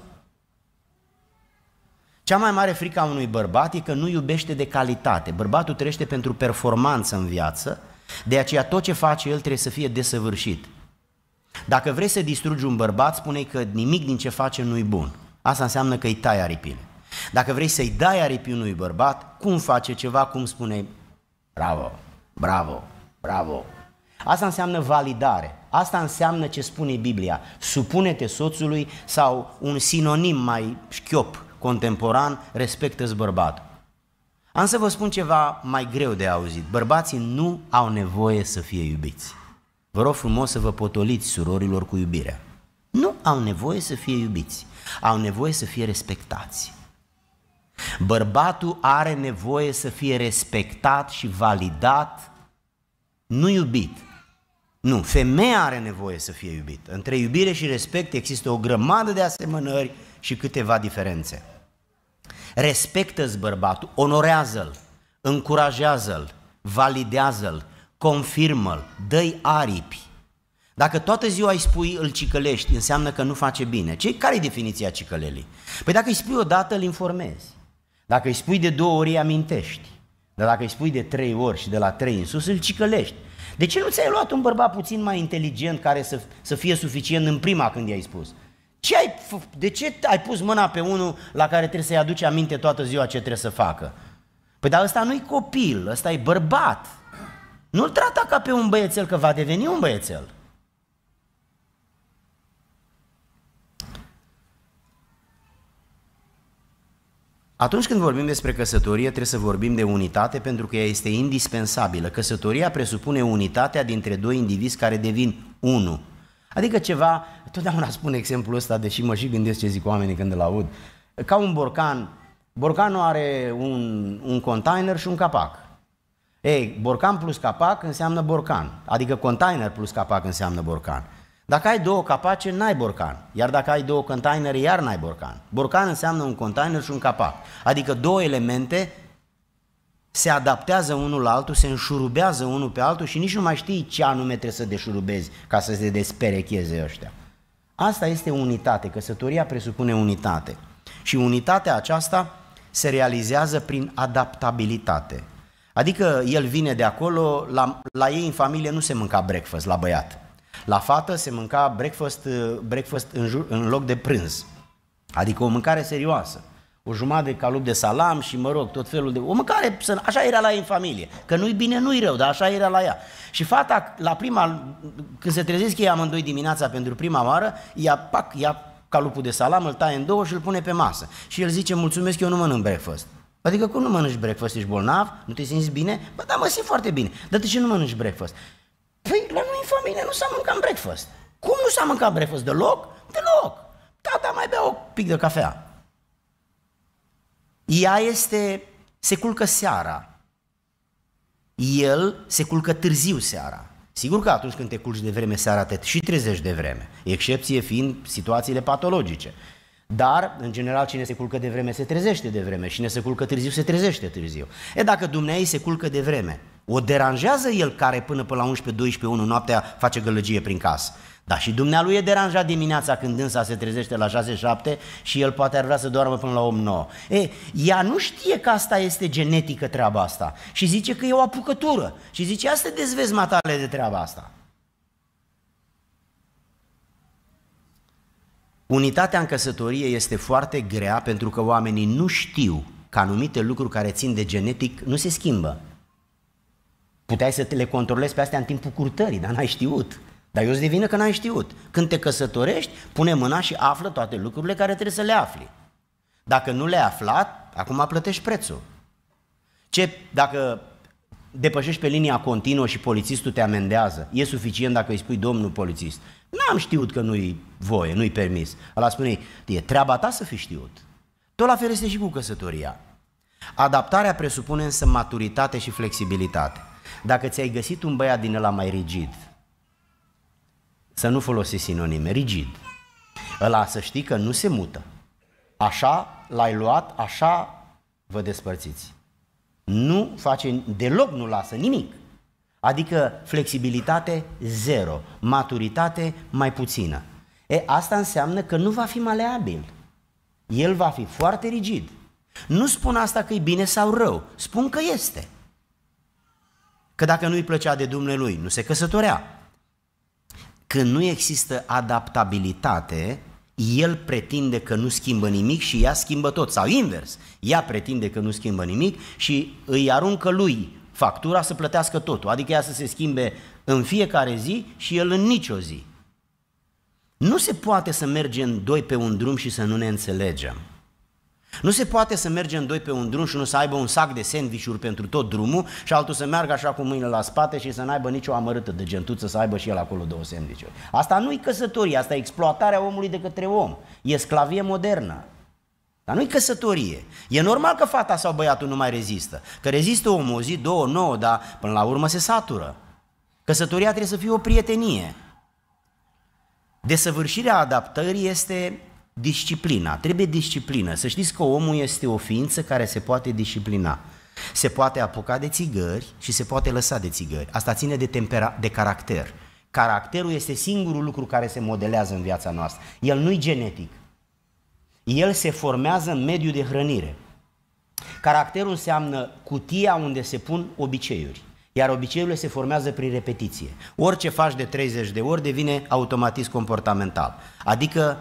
Cea mai mare frică a unui bărbat e că nu iubește de calitate. Bărbatul trăiește pentru performanță în viață, de aceea tot ce face el trebuie să fie desăvârșit. Dacă vrei să distrugi un bărbat, spune că nimic din ce face nu-i bun. Asta înseamnă că îi tai aripile. Dacă vrei să-i dai aripi unui bărbat, cum face ceva, cum spune bravo, bravo, bravo. Asta înseamnă validare. Asta înseamnă ce spune Biblia. Supune-te soțului sau un sinonim mai șchiop, contemporan, respectă-ți bărbat. Am să vă spun ceva mai greu de auzit. Bărbații nu au nevoie să fie iubiți. Vă rog frumos să vă potoliți surorilor cu iubirea. Nu au nevoie să fie iubiți, au nevoie să fie respectați. Bărbatul are nevoie să fie respectat și validat, nu iubit. Nu, femeia are nevoie să fie iubită. Între iubire și respect există o grămadă de asemănări și câteva diferențe. Respectă-ți bărbatul, onorează-l, încurajează-l, validează-l, confirmă-l, dă-i aripi. Dacă toată ziua îi spui îl cicălești, înseamnă că nu face bine. Ce, care e definiția cicălelii? Păi dacă îi spui odată, îl informezi. Dacă îi spui de două ori, îi amintești. Dar dacă îi spui de trei ori și de la trei în sus, îl cicălești. De ce nu ți-ai luat un bărbat puțin mai inteligent care să, să fie suficient în prima când i-ai spus? Ce ai, de ce ai pus mâna pe unul la care trebuie să-i aduci aminte toată ziua ce trebuie să facă? Păi dar ăsta nu-i copil, ăsta e bărbat. Nu-l trata ca pe un băiețel că va deveni un băiețel. Atunci când vorbim despre căsătorie, trebuie să vorbim de unitate pentru că ea este indispensabilă. Căsătoria presupune unitatea dintre doi indivizi care devin unul. Adică ceva, totdeauna spun exemplul ăsta, deși mă și gândesc ce zic oamenii când îl aud, ca un borcan, borcanul are un, un container și un capac. Ei, borcan plus capac înseamnă borcan, adică container plus capac înseamnă borcan. Dacă ai două capace, n-ai borcan. Iar dacă ai două containere, iar n-ai borcan. Borcan înseamnă un container și un capac. Adică două elemente se adaptează unul la altul, se înșurubează unul pe altul și nici nu mai știi ce anume trebuie să deșurubezi ca să se desperecheze ăștia. Asta este unitate, căsătoria presupune unitate. Și unitatea aceasta se realizează prin adaptabilitate. Adică el vine de acolo, la, la ei în familie nu se mânca breakfast la băiat. La fată se mânca breakfast, uh, breakfast în, jur, în loc de prânz. Adică o mâncare serioasă. O jumătate de calup de salam și, mă rog, tot felul de... O mâncare, așa era la ei în familie. Că nu-i bine, nu-i rău, dar așa era la ea. Și fata, la prima, când se trezesc ei amândoi dimineața pentru prima oară, ia pac, ia calupul de salam, îl taie în două și îl pune pe masă. Și el zice, mulțumesc, eu nu mănânc breakfast. Adică cum nu mănânci breakfast, ești bolnav, nu te simți bine? Bă, da, mă simt foarte bine. Dar de ce nu mănânci breakfast? Păi, la nu mine nu s-a mâncat breakfast. Cum nu s-a mâncat breakfast? Deloc? Deloc. Tata da, da, mai bea o pic de cafea. Ea este, se culcă seara. El se culcă târziu seara. Sigur că atunci când te culci de vreme seara te și trezești de vreme, excepție fiind situațiile patologice. Dar, în general, cine se culcă de vreme se trezește de vreme, cine se culcă târziu se trezește târziu. E dacă dumneai se culcă de vreme, o deranjează el care până pe la 11, 12, 1 noaptea face gălăgie prin casă. Dar și dumnealui e deranjat dimineața când însa se trezește la 6-7 și el poate ar vrea să doarmă până la 8-9. E, ea nu știe că asta este genetică treaba asta și zice că e o apucătură și zice asta dezvezi matale de treaba asta. Unitatea în căsătorie este foarte grea pentru că oamenii nu știu că anumite lucruri care țin de genetic nu se schimbă. Puteai să te le controlezi pe astea în timpul curtării, dar n-ai știut. Dar eu îți devină că n-ai știut. Când te căsătorești, pune mâna și află toate lucrurile care trebuie să le afli. Dacă nu le-ai aflat, acum plătești prețul. Ce, dacă depășești pe linia continuă și polițistul te amendează, e suficient dacă îi spui domnul polițist, n-am știut că nu-i voie, nu-i permis. Ala spune, e treaba ta să fi știut. Tot la fel este și cu căsătoria. Adaptarea presupune însă maturitate și flexibilitate. Dacă ți-ai găsit un băiat din ăla mai rigid, să nu folosi sinonime, rigid, ăla să știi că nu se mută. Așa l-ai luat, așa vă despărțiți. Nu face, deloc nu lasă nimic. Adică flexibilitate zero, maturitate mai puțină. E, asta înseamnă că nu va fi maleabil. El va fi foarte rigid. Nu spun asta că e bine sau rău, spun că este. Că dacă nu-i plăcea de Dumnezeu, nu se căsătorea. Când nu există adaptabilitate, el pretinde că nu schimbă nimic și ea schimbă tot, sau invers, ea pretinde că nu schimbă nimic și îi aruncă lui factura să plătească totul, adică ea să se schimbe în fiecare zi și el în nicio zi. Nu se poate să mergem doi pe un drum și să nu ne înțelegem. Nu se poate să mergem doi pe un drum și nu să aibă un sac de sandvișuri pentru tot drumul și altul să meargă așa cu mâinile la spate și să nu aibă nicio amărâtă de gentuță să aibă și el acolo două sandvișuri. Asta nu-i căsătorie, asta e exploatarea omului de către om. E sclavie modernă. Dar nu-i căsătorie. E normal că fata sau băiatul nu mai rezistă. Că rezistă omul o zi, două, nouă, dar până la urmă se satură. Căsătoria trebuie să fie o prietenie. Desăvârșirea adaptării este Disciplina, trebuie disciplină. Să știți că omul este o ființă care se poate disciplina. Se poate apuca de țigări și se poate lăsa de țigări. Asta ține de, tempera, de caracter. Caracterul este singurul lucru care se modelează în viața noastră. El nu-i genetic. El se formează în mediul de hrănire. Caracterul înseamnă cutia unde se pun obiceiuri. Iar obiceiurile se formează prin repetiție. Orice faci de 30 de ori devine automatism comportamental. Adică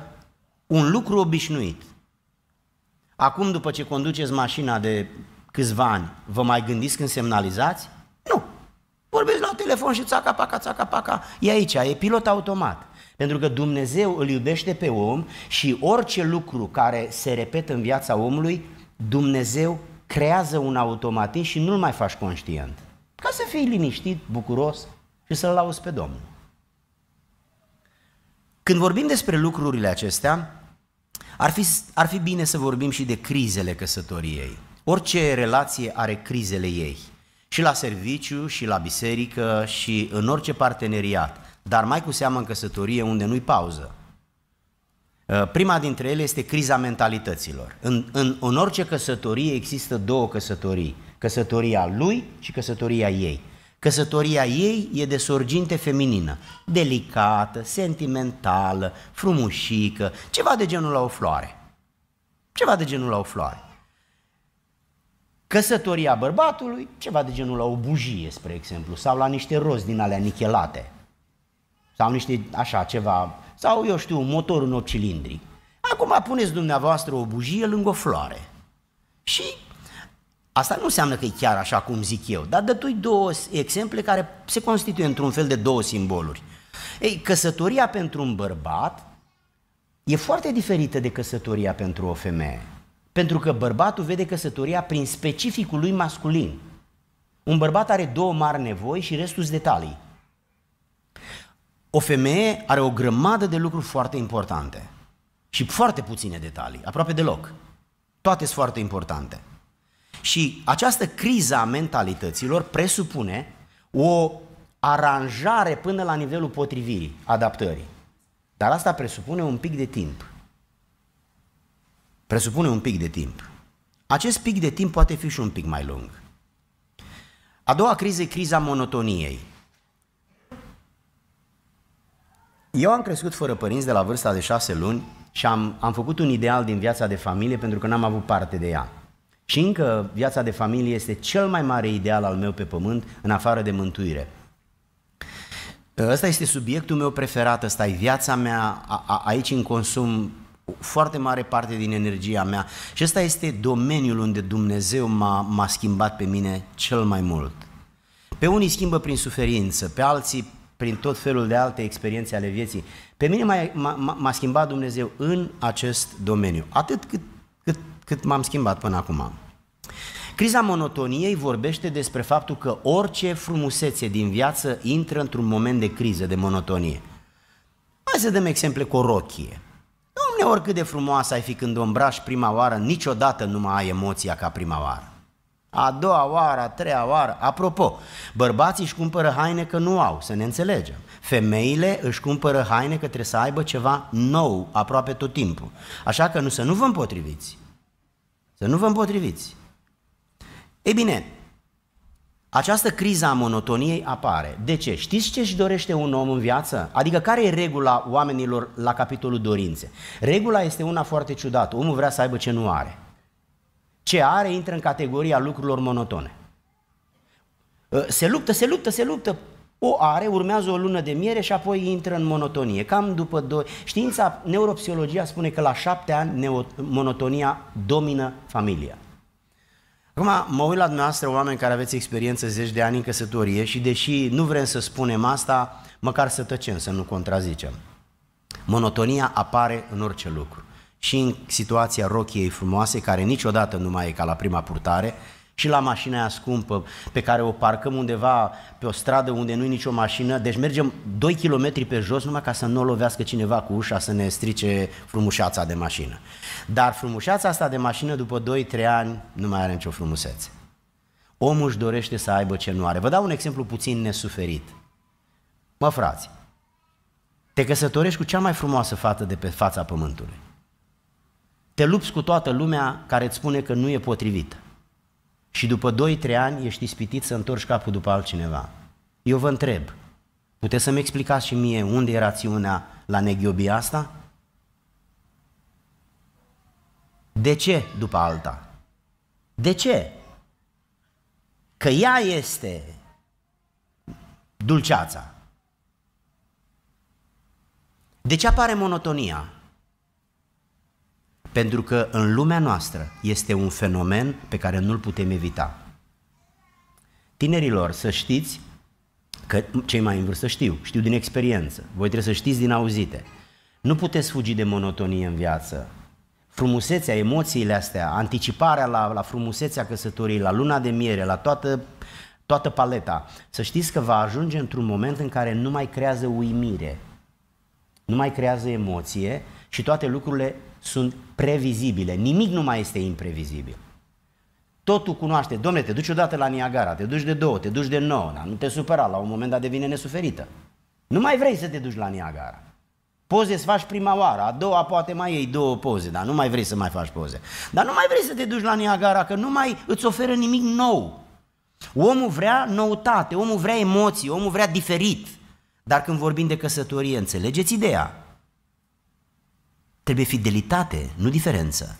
un lucru obișnuit. Acum, după ce conduceți mașina de câțiva ani, vă mai gândiți când semnalizați? Nu. Vorbești la telefon și țaca, paca, țaca, paca, e aici, e pilot automat. Pentru că Dumnezeu îl iubește pe om și orice lucru care se repetă în viața omului, Dumnezeu creează un automatism și nu-l mai faci conștient. Ca să fii liniștit, bucuros și să-L lauzi pe Domnul. Când vorbim despre lucrurile acestea, ar fi, ar fi bine să vorbim și de crizele căsătoriei. Orice relație are crizele ei. Și la serviciu, și la biserică, și în orice parteneriat. Dar mai cu seamă în căsătorie, unde nu-i pauză. Uh, prima dintre ele este criza mentalităților. În, în, în orice căsătorie există două căsătorii. Căsătoria lui și căsătoria ei. Căsătoria ei e de sorginte feminină, delicată, sentimentală, frumușică, ceva de genul la o floare. Ceva de genul la o floare. Căsătoria bărbatului, ceva de genul la o bujie, spre exemplu, sau la niște rozi din alea nichelate, sau niște așa ceva, sau eu știu, un motor în cilindri. Acum puneți dumneavoastră o bujie lângă o floare și Asta nu înseamnă că e chiar așa cum zic eu, dar dătui două exemple care se constituie într-un fel de două simboluri. Ei, căsătoria pentru un bărbat e foarte diferită de căsătoria pentru o femeie. Pentru că bărbatul vede căsătoria prin specificul lui masculin. Un bărbat are două mari nevoi și restul detalii. O femeie are o grămadă de lucruri foarte importante și foarte puține detalii, aproape deloc. Toate sunt foarte importante. Și această criză a mentalităților presupune o aranjare până la nivelul potrivirii, adaptării. Dar asta presupune un pic de timp. Presupune un pic de timp. Acest pic de timp poate fi și un pic mai lung. A doua criză e criza monotoniei. Eu am crescut fără părinți de la vârsta de șase luni și am, am făcut un ideal din viața de familie pentru că n-am avut parte de ea. Și încă viața de familie este cel mai mare ideal al meu pe pământ, în afară de mântuire. Ăsta este subiectul meu preferat, ăsta e viața mea, a, a, aici în consum foarte mare parte din energia mea și ăsta este domeniul unde Dumnezeu m-a, m-a schimbat pe mine cel mai mult. Pe unii schimbă prin suferință, pe alții prin tot felul de alte experiențe ale vieții. Pe mine m-a, m-a, m-a schimbat Dumnezeu în acest domeniu, atât cât, cât cât m-am schimbat până acum. Criza monotoniei vorbește despre faptul că orice frumusețe din viață intră într-un moment de criză, de monotonie. Hai să dăm exemple cu o rochie. Domne, oricât de frumoasă ai fi când o îmbraci prima oară, niciodată nu mai ai emoția ca prima oară. A doua oară, a treia oară. Apropo, bărbații își cumpără haine că nu au, să ne înțelegem. Femeile își cumpără haine că trebuie să aibă ceva nou aproape tot timpul. Așa că nu să nu vă împotriviți. Să nu vă împotriviți. Ei bine, această criză a monotoniei apare. De ce? Știți ce își dorește un om în viață? Adică care e regula oamenilor la capitolul dorințe? Regula este una foarte ciudată. Omul vrea să aibă ce nu are. Ce are intră în categoria lucrurilor monotone. Se luptă, se luptă, se luptă, o are, urmează o lună de miere și apoi intră în monotonie. Cam după doi... Știința, neuropsihologia spune că la șapte ani neo... monotonia domină familia. Acum mă uit la dumneavoastră, oameni care aveți experiență zeci de ani în căsătorie și deși nu vrem să spunem asta, măcar să tăcem, să nu contrazicem. Monotonia apare în orice lucru. Și în situația rochiei frumoase, care niciodată nu mai e ca la prima purtare, și la mașina aia scumpă pe care o parcăm undeva pe o stradă unde nu e nicio mașină, deci mergem 2 km pe jos numai ca să nu o lovească cineva cu ușa să ne strice frumușața de mașină. Dar frumușața asta de mașină după 2-3 ani nu mai are nicio frumusețe. Omul își dorește să aibă ce nu are. Vă dau un exemplu puțin nesuferit. Mă frați, te căsătorești cu cea mai frumoasă fată de pe fața pământului. Te lupți cu toată lumea care îți spune că nu e potrivită și după 2-3 ani ești ispitit să întorci capul după altcineva. Eu vă întreb, puteți să-mi explicați și mie unde e rațiunea la neghiobia asta? De ce după alta? De ce? Că ea este dulceața. De ce apare monotonia? pentru că în lumea noastră este un fenomen pe care nu-l putem evita. Tinerilor, să știți că cei mai în vârstă știu, știu din experiență, voi trebuie să știți din auzite. Nu puteți fugi de monotonie în viață. Frumusețea, emoțiile astea, anticiparea la, la frumusețea căsătoriei, la luna de miere, la toată, toată paleta, să știți că va ajunge într-un moment în care nu mai creează uimire, nu mai creează emoție și toate lucrurile sunt previzibile. Nimic nu mai este imprevizibil. Totul cunoaște. Domnule, te duci odată la Niagara, te duci de două, te duci de nouă, na, nu te supăra, la un moment dat devine nesuferită. Nu mai vrei să te duci la Niagara. Poze să faci prima oară, a doua poate mai iei două poze, dar nu mai vrei să mai faci poze. Dar nu mai vrei să te duci la Niagara, că nu mai îți oferă nimic nou. Omul vrea noutate, omul vrea emoții, omul vrea diferit. Dar când vorbim de căsătorie, înțelegeți ideea? Trebuie fidelitate, nu diferență.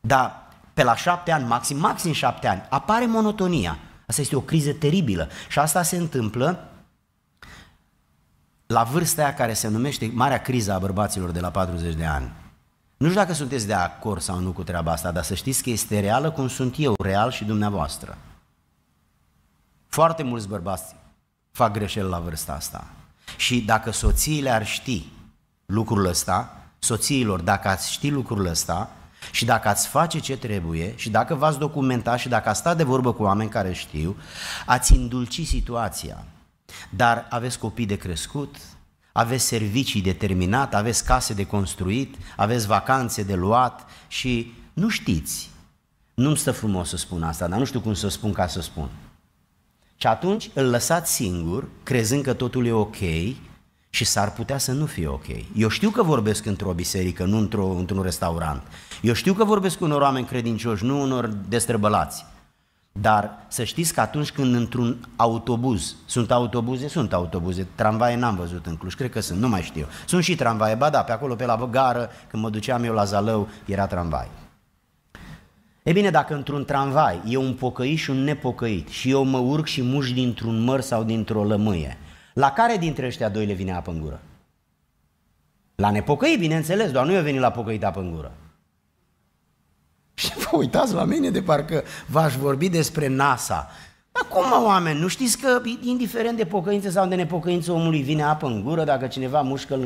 Dar pe la șapte ani, maxim, maxim șapte ani, apare monotonia. Asta este o criză teribilă și asta se întâmplă la vârsta aia care se numește Marea Criză a bărbaților de la 40 de ani. Nu știu dacă sunteți de acord sau nu cu treaba asta, dar să știți că este reală cum sunt eu, real și dumneavoastră. Foarte mulți bărbați fac greșeli la vârsta asta. Și dacă soțiile ar ști lucrul ăsta, soțiilor, dacă ați ști lucrul ăsta și dacă ați face ce trebuie și dacă v-ați documenta și dacă ați stat de vorbă cu oameni care știu, ați indulci situația. Dar aveți copii de crescut, aveți servicii de terminat, aveți case de construit, aveți vacanțe de luat și nu știți. Nu-mi stă frumos să spun asta, dar nu știu cum să spun ca să spun. Și atunci îl lăsați singur, crezând că totul e ok, și s-ar putea să nu fie ok. Eu știu că vorbesc într-o biserică, nu într-o, într-un restaurant. Eu știu că vorbesc unor oameni credincioși, nu unor destrăbălați. Dar să știți că atunci când într-un autobuz, sunt autobuze, sunt autobuze, tramvaie n-am văzut în Cluj, cred că sunt, nu mai știu. Sunt și tramvaie, ba da, pe acolo, pe la gară, când mă duceam eu la Zalău, era tramvai. E bine, dacă într-un tramvai e un pocăit și un nepocăit și eu mă urc și muș dintr-un măr sau dintr-o lămâie – la care dintre ăștia doi le vine apă în gură? La nepocăi, bineînțeles, doar nu i-a venit la pocăit apă în gură. Și vă uitați la mine de parcă v-aș vorbi despre NASA. Dar cum, mă, oameni, nu știți că, indiferent de pocăință sau de nepocăință, omului vine apă în gură dacă cineva mușcă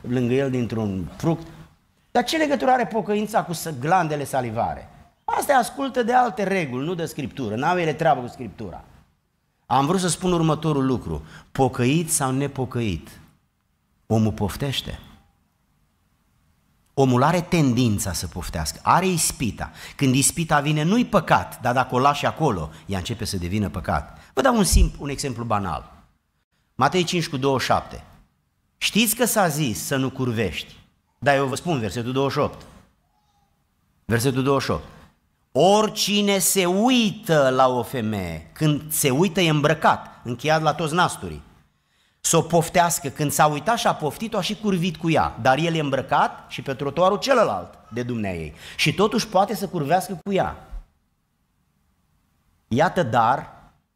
lângă el dintr-un fruct? Dar ce legătură are pocăința cu glandele salivare? Astea ascultă de alte reguli, nu de scriptură. N-au ele treabă cu scriptura. Am vrut să spun următorul lucru. Pocăit sau nepocăit, omul poftește. Omul are tendința să poftească, are ispita. Când ispita vine, nu-i păcat, dar dacă o lași acolo, ea începe să devină păcat. Vă dau un, simplu, un exemplu banal. Matei 5 cu 27. Știți că s-a zis să nu curvești, dar eu vă spun versetul 28. Versetul 28. Oricine se uită la o femeie, când se uită e îmbrăcat, încheiat la toți nasturii, să o poftească, când s-a uitat și a poftit-o, a și curvit cu ea, dar el e îmbrăcat și pe trotuarul celălalt de dumnea ei și totuși poate să curvească cu ea. Iată dar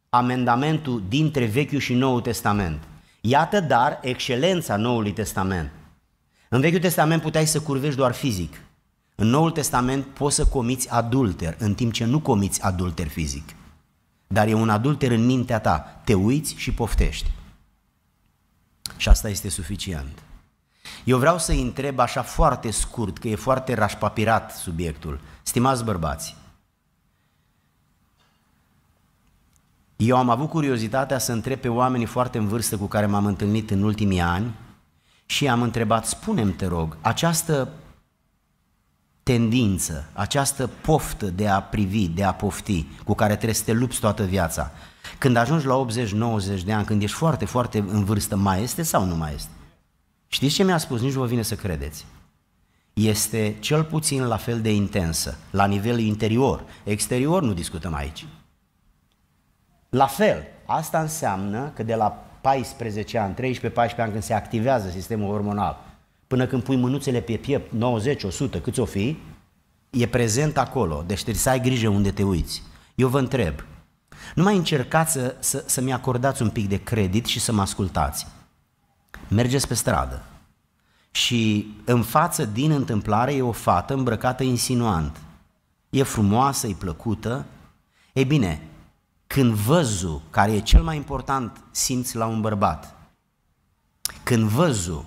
amendamentul dintre Vechiul și Noul Testament. Iată dar excelența Noului Testament. În Vechiul Testament puteai să curvești doar fizic, în Noul Testament poți să comiți adulter, în timp ce nu comiți adulter fizic. Dar e un adulter în mintea ta. Te uiți și poftești. Și asta este suficient. Eu vreau să întreb așa foarte scurt, că e foarte rașpapirat subiectul. Stimați bărbați, eu am avut curiozitatea să întreb pe oamenii foarte în vârstă cu care m-am întâlnit în ultimii ani și am întrebat, spunem te rog, această tendință, această poftă de a privi, de a pofti, cu care trebuie să te lupți toată viața. Când ajungi la 80-90 de ani, când ești foarte, foarte în vârstă, mai este sau nu mai este? Știți ce mi-a spus? Nici vă vine să credeți. Este cel puțin la fel de intensă, la nivel interior. Exterior nu discutăm aici. La fel, asta înseamnă că de la 14 ani, 13-14 ani când se activează sistemul hormonal, până când pui mânuțele pe piept, 90, 100, câți o fi, e prezent acolo, deci trebuie să ai grijă unde te uiți. Eu vă întreb, nu mai încercați să, să, să-mi acordați un pic de credit și să mă ascultați. Mergeți pe stradă și în față, din întâmplare, e o fată îmbrăcată insinuant. E frumoasă, e plăcută. Ei bine, când văzul, care e cel mai important simț la un bărbat, când văzul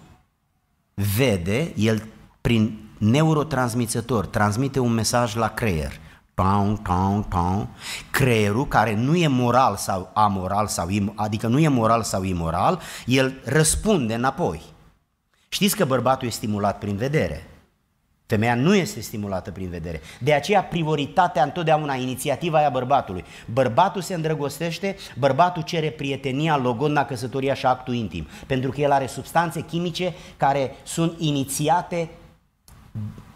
vede, el prin neurotransmițător transmite un mesaj la creier. Pau, pau, pau. Creierul, care nu e moral sau amoral, sau im, adică nu e moral sau imoral, el răspunde înapoi. Știți că bărbatul e stimulat prin vedere. Femeia nu este stimulată prin vedere. De aceea prioritatea întotdeauna, inițiativa aia bărbatului. Bărbatul se îndrăgostește, bărbatul cere prietenia, logodna, căsătoria și actul intim. Pentru că el are substanțe chimice care sunt inițiate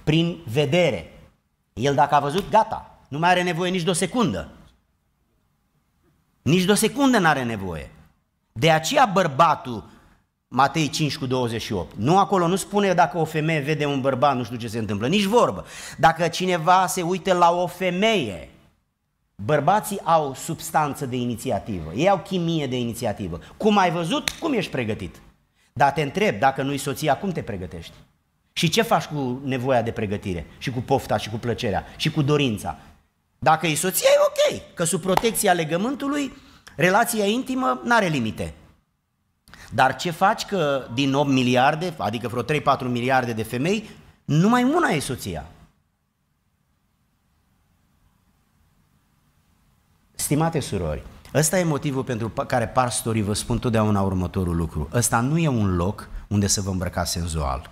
prin vedere. El dacă a văzut, gata, nu mai are nevoie nici de o secundă. Nici de o secundă nu are nevoie. De aceea bărbatul Matei 5 cu 28. Nu acolo nu spune dacă o femeie vede un bărbat, nu știu ce se întâmplă, nici vorbă. Dacă cineva se uită la o femeie, bărbații au substanță de inițiativă, ei au chimie de inițiativă. Cum ai văzut, cum ești pregătit. Dar te întreb, dacă nu-i soția, cum te pregătești? Și ce faci cu nevoia de pregătire? Și cu pofta, și cu plăcerea, și cu dorința? Dacă e soția, e ok, că sub protecția legământului, relația intimă nu are limite. Dar ce faci că din 8 miliarde, adică vreo 3-4 miliarde de femei, numai una e soția? Stimate surori, ăsta e motivul pentru care pastorii vă spun totdeauna următorul lucru. Ăsta nu e un loc unde să vă îmbrăcați senzual.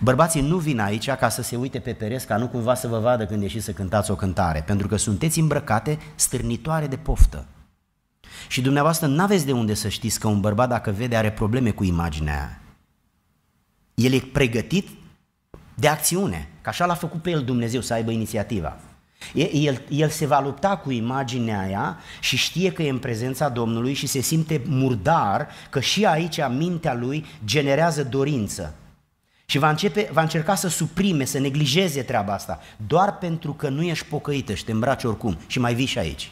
Bărbații nu vin aici ca să se uite pe pereți, ca nu cumva să vă vadă când ieșiți să cântați o cântare, pentru că sunteți îmbrăcate stârnitoare de poftă. Și dumneavoastră nu aveți de unde să știți că un bărbat dacă vede are probleme cu imaginea aia. El e pregătit de acțiune, că așa l-a făcut pe el Dumnezeu să aibă inițiativa. El, el se va lupta cu imaginea aia și știe că e în prezența Domnului și se simte murdar că și aici mintea lui generează dorință. Și va, începe, va încerca să suprime, să neglijeze treaba asta, doar pentru că nu ești pocăită și te îmbraci oricum și mai vii și aici.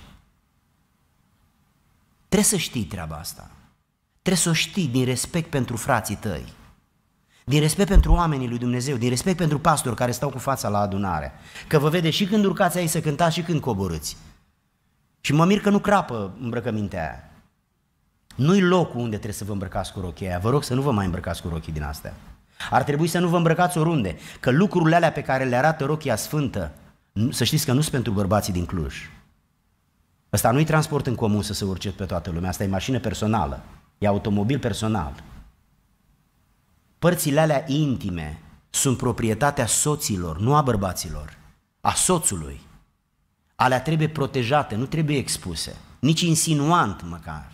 Trebuie să știi treaba asta. Trebuie să o știi din respect pentru frații tăi, din respect pentru oamenii lui Dumnezeu, din respect pentru pastori care stau cu fața la adunare, că vă vede și când urcați aici să cântați și când coborâți. Și mă mir că nu crapă îmbrăcămintea aia. Nu-i locul unde trebuie să vă îmbrăcați cu rochia aia. Vă rog să nu vă mai îmbrăcați cu rochii din astea. Ar trebui să nu vă îmbrăcați oriunde, că lucrurile alea pe care le arată rochia sfântă, să știți că nu sunt pentru bărbații din Cluj. Ăsta nu-i transport în comun să se urce pe toată lumea, asta e mașină personală, e automobil personal. Părțile alea intime sunt proprietatea soților, nu a bărbaților, a soțului. Alea trebuie protejate, nu trebuie expuse, nici insinuant măcar.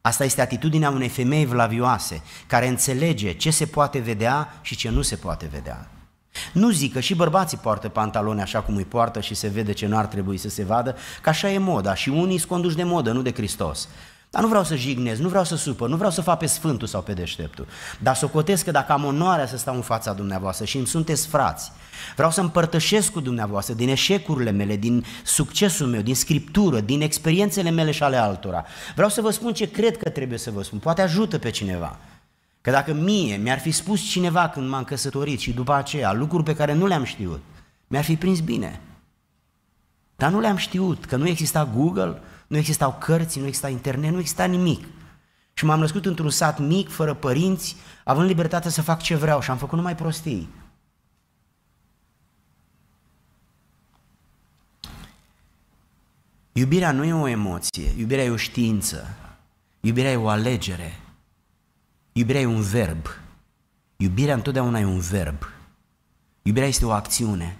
Asta este atitudinea unei femei vlavioase, care înțelege ce se poate vedea și ce nu se poate vedea. Nu zic că și bărbații poartă pantaloni așa cum îi poartă și se vede ce nu ar trebui să se vadă, că așa e moda și unii sunt conduși de modă, nu de Hristos. Dar nu vreau să jignez, nu vreau să supăr, nu vreau să fac pe sfântul sau pe deșteptul. Dar socotesc că dacă am onoarea să stau în fața dumneavoastră și îmi sunteți frați, vreau să împărtășesc cu dumneavoastră din eșecurile mele, din succesul meu, din scriptură, din experiențele mele și ale altora. Vreau să vă spun ce cred că trebuie să vă spun, poate ajută pe cineva. Că dacă mie mi-ar fi spus cineva când m-am căsătorit și după aceea lucruri pe care nu le-am știut, mi-ar fi prins bine. Dar nu le-am știut, că nu exista Google, nu existau cărți, nu exista internet, nu exista nimic. Și m-am născut într-un sat mic, fără părinți, având libertatea să fac ce vreau și am făcut numai prostii. Iubirea nu e o emoție, iubirea e o știință, iubirea e o alegere, Iubirea e un verb. Iubirea întotdeauna e un verb. Iubirea este o acțiune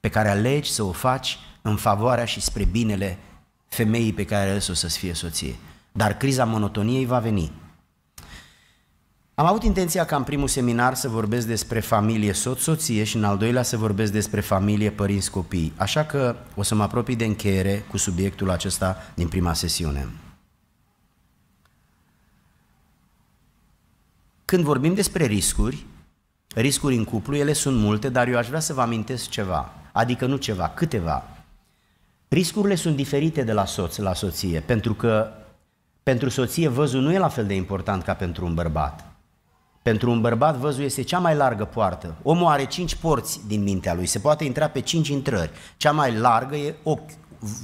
pe care alegi să o faci în favoarea și spre binele femeii pe care ales o să-ți fie soție. Dar criza monotoniei va veni. Am avut intenția ca în primul seminar să vorbesc despre familie soț-soție și în al doilea să vorbesc despre familie părinți-copii, așa că o să mă apropii de încheiere cu subiectul acesta din prima sesiune. Când vorbim despre riscuri, riscuri în cuplu, ele sunt multe, dar eu aș vrea să vă amintesc ceva, adică nu ceva, câteva. Riscurile sunt diferite de la soț la soție, pentru că pentru soție văzul nu e la fel de important ca pentru un bărbat. Pentru un bărbat văzul este cea mai largă poartă. Omul are cinci porți din mintea lui, se poate intra pe cinci intrări. Cea mai largă e ochi,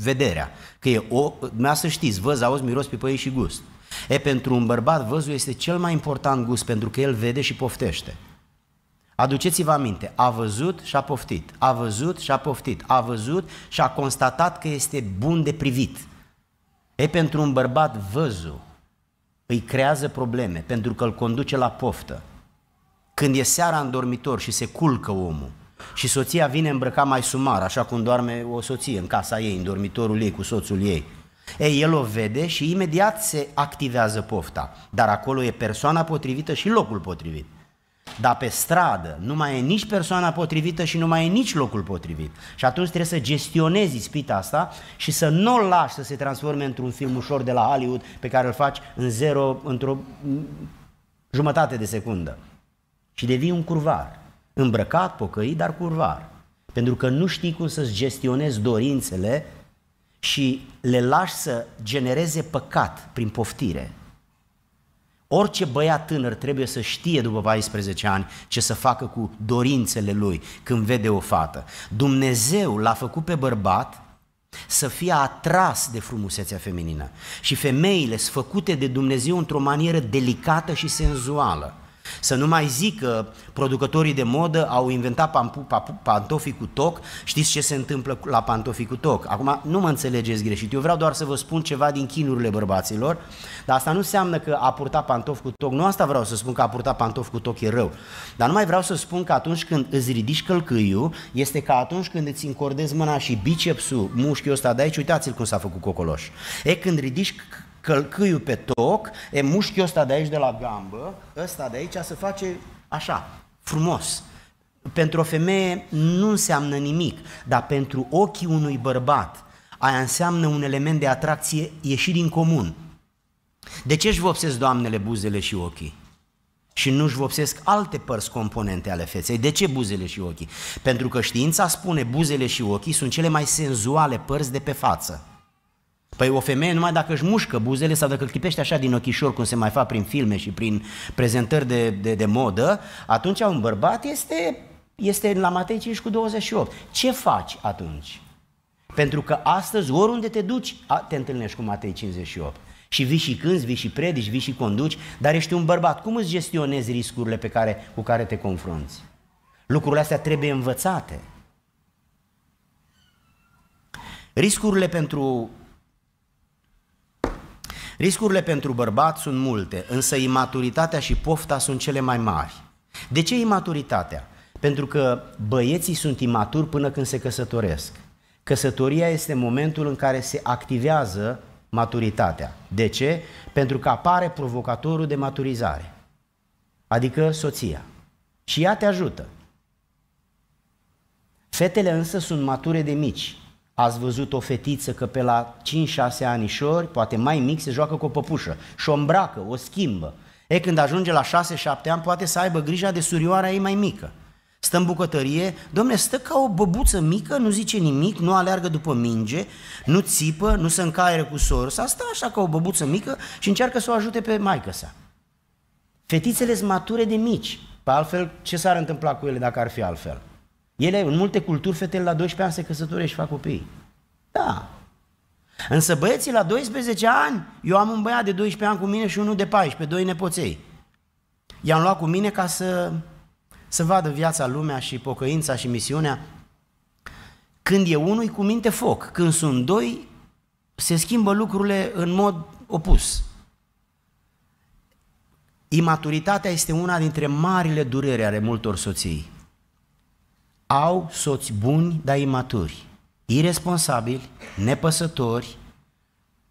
vederea, că e o, să știți, văz, auzi, miros, pipăie și gust. E, pentru un bărbat văzul este cel mai important gust pentru că el vede și poftește. Aduceți-vă aminte, a văzut și a poftit, a văzut și a poftit, a văzut și a constatat că este bun de privit. E, pentru un bărbat văzul îi creează probleme pentru că îl conduce la poftă. Când e seara în dormitor și se culcă omul și soția vine îmbrăcat mai sumar, așa cum doarme o soție în casa ei, în dormitorul ei, cu soțul ei – ei, el o vede și imediat se activează pofta, dar acolo e persoana potrivită și locul potrivit. Dar pe stradă nu mai e nici persoana potrivită și nu mai e nici locul potrivit. Și atunci trebuie să gestionezi spita asta și să nu o lași să se transforme într-un film ușor de la Hollywood pe care îl faci în zero, într-o jumătate de secundă. Și devii un curvar. Îmbrăcat, pocăit, dar curvar. Pentru că nu știi cum să-ți gestionezi dorințele și le lași să genereze păcat prin poftire, Orice băiat tânăr trebuie să știe după 14 ani ce să facă cu dorințele lui când vede o fată. Dumnezeu l-a făcut pe bărbat să fie atras de frumusețea feminină. Și femeile sunt făcute de Dumnezeu într-o manieră delicată și senzuală. Să nu mai zic că producătorii de modă au inventat pantofii cu toc, știți ce se întâmplă la pantofii cu toc. Acum nu mă înțelegeți greșit, eu vreau doar să vă spun ceva din chinurile bărbaților, dar asta nu înseamnă că a purta pantofi cu toc, nu asta vreau să spun că a purta pantofi cu toc e rău, dar nu mai vreau să spun că atunci când îți ridici călcâiul, este ca atunci când îți încordezi mâna și bicepsul, mușchiul ăsta de aici, uitați-l cum s-a făcut cocoloș. E, când ridici călcâiul pe toc, e mușchiul ăsta de aici de la gambă, ăsta de aici se face așa, frumos. Pentru o femeie nu înseamnă nimic, dar pentru ochii unui bărbat aia înseamnă un element de atracție ieșit din comun. De ce își vopsesc doamnele buzele și ochii? și nu își vopsesc alte părți componente ale feței. De ce buzele și ochii? Pentru că știința spune buzele și ochii sunt cele mai senzuale părți de pe față. Păi o femeie numai dacă își mușcă buzele sau dacă clipește așa din ochișor, cum se mai fac prin filme și prin prezentări de, de, de modă, atunci un bărbat este, este la Matei 5 cu 28. Ce faci atunci? Pentru că astăzi, oriunde te duci, te întâlnești cu Matei 58. Și vii și cânți, vii și predici, vii și conduci, dar ești un bărbat. Cum îți gestionezi riscurile pe care, cu care te confrunți? Lucrurile astea trebuie învățate. Riscurile pentru Riscurile pentru bărbat sunt multe, însă imaturitatea și pofta sunt cele mai mari. De ce imaturitatea? Pentru că băieții sunt imaturi până când se căsătoresc. Căsătoria este momentul în care se activează maturitatea. De ce? Pentru că apare provocatorul de maturizare, adică soția. Și ea te ajută. Fetele însă sunt mature de mici, ați văzut o fetiță că pe la 5-6 anișori, poate mai mic, se joacă cu o păpușă și o îmbracă, o schimbă. E, când ajunge la 6-7 ani, poate să aibă grija de surioara ei mai mică. Stă în bucătărie, domne, stă ca o băbuță mică, nu zice nimic, nu aleargă după minge, nu țipă, nu se încaieră cu sa, stă așa ca o băbuță mică și încearcă să o ajute pe maică sa. Fetițele sunt mature de mici, pe altfel ce s-ar întâmpla cu ele dacă ar fi altfel? Ele, în multe culturi, fetele la 12 ani se căsătorește și fac copii. Da. Însă băieții la 12 ani, eu am un băiat de 12 ani cu mine și unul de 14, doi nepoței. I-am luat cu mine ca să, să vadă viața, lumea și pocăința și misiunea. Când e unul, e cu minte foc. Când sunt doi, se schimbă lucrurile în mod opus. Imaturitatea este una dintre marile dureri ale multor soții au soți buni, dar imaturi, irresponsabili, nepăsători,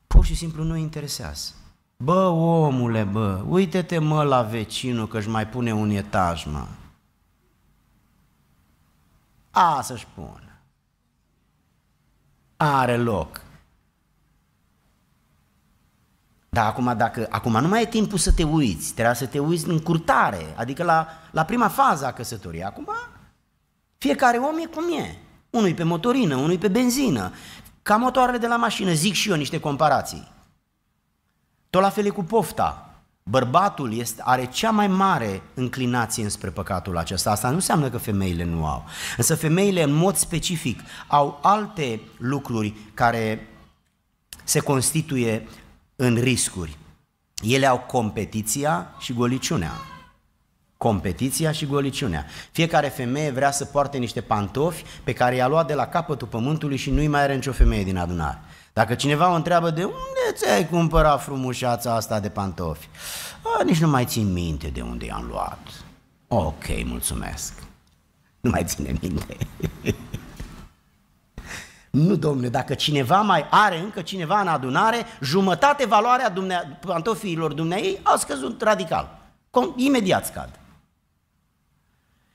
pur și simplu nu interesează. Bă, omule, bă, uite-te mă la vecinul că își mai pune un etaj, mă. A, să-și pună. Are loc. Dar acum, dacă, acum nu mai e timpul să te uiți, trebuie să te uiți în curtare, adică la, la prima fază a căsătoriei. Acum fiecare om e cum e. Unul pe motorină, unul pe benzină. Ca motoarele de la mașină, zic și eu niște comparații. Tot la fel e cu pofta. Bărbatul este, are cea mai mare înclinație înspre păcatul acesta. Asta nu înseamnă că femeile nu au. Însă femeile, în mod specific, au alte lucruri care se constituie în riscuri. Ele au competiția și goliciunea. Competiția și goliciunea. Fiecare femeie vrea să poarte niște pantofi pe care i-a luat de la capătul pământului și nu-i mai are nicio femeie din adunare. Dacă cineva o întreabă de unde ți-ai cumpărat frumușața asta de pantofi, A, nici nu mai țin minte de unde i-am luat. Ok, mulțumesc. Nu mai ține minte. nu, domnule, dacă cineva mai are încă cineva în adunare, jumătate valoarea dumne- pantofiilor dumneai a scăzut radical. Com- imediat scad.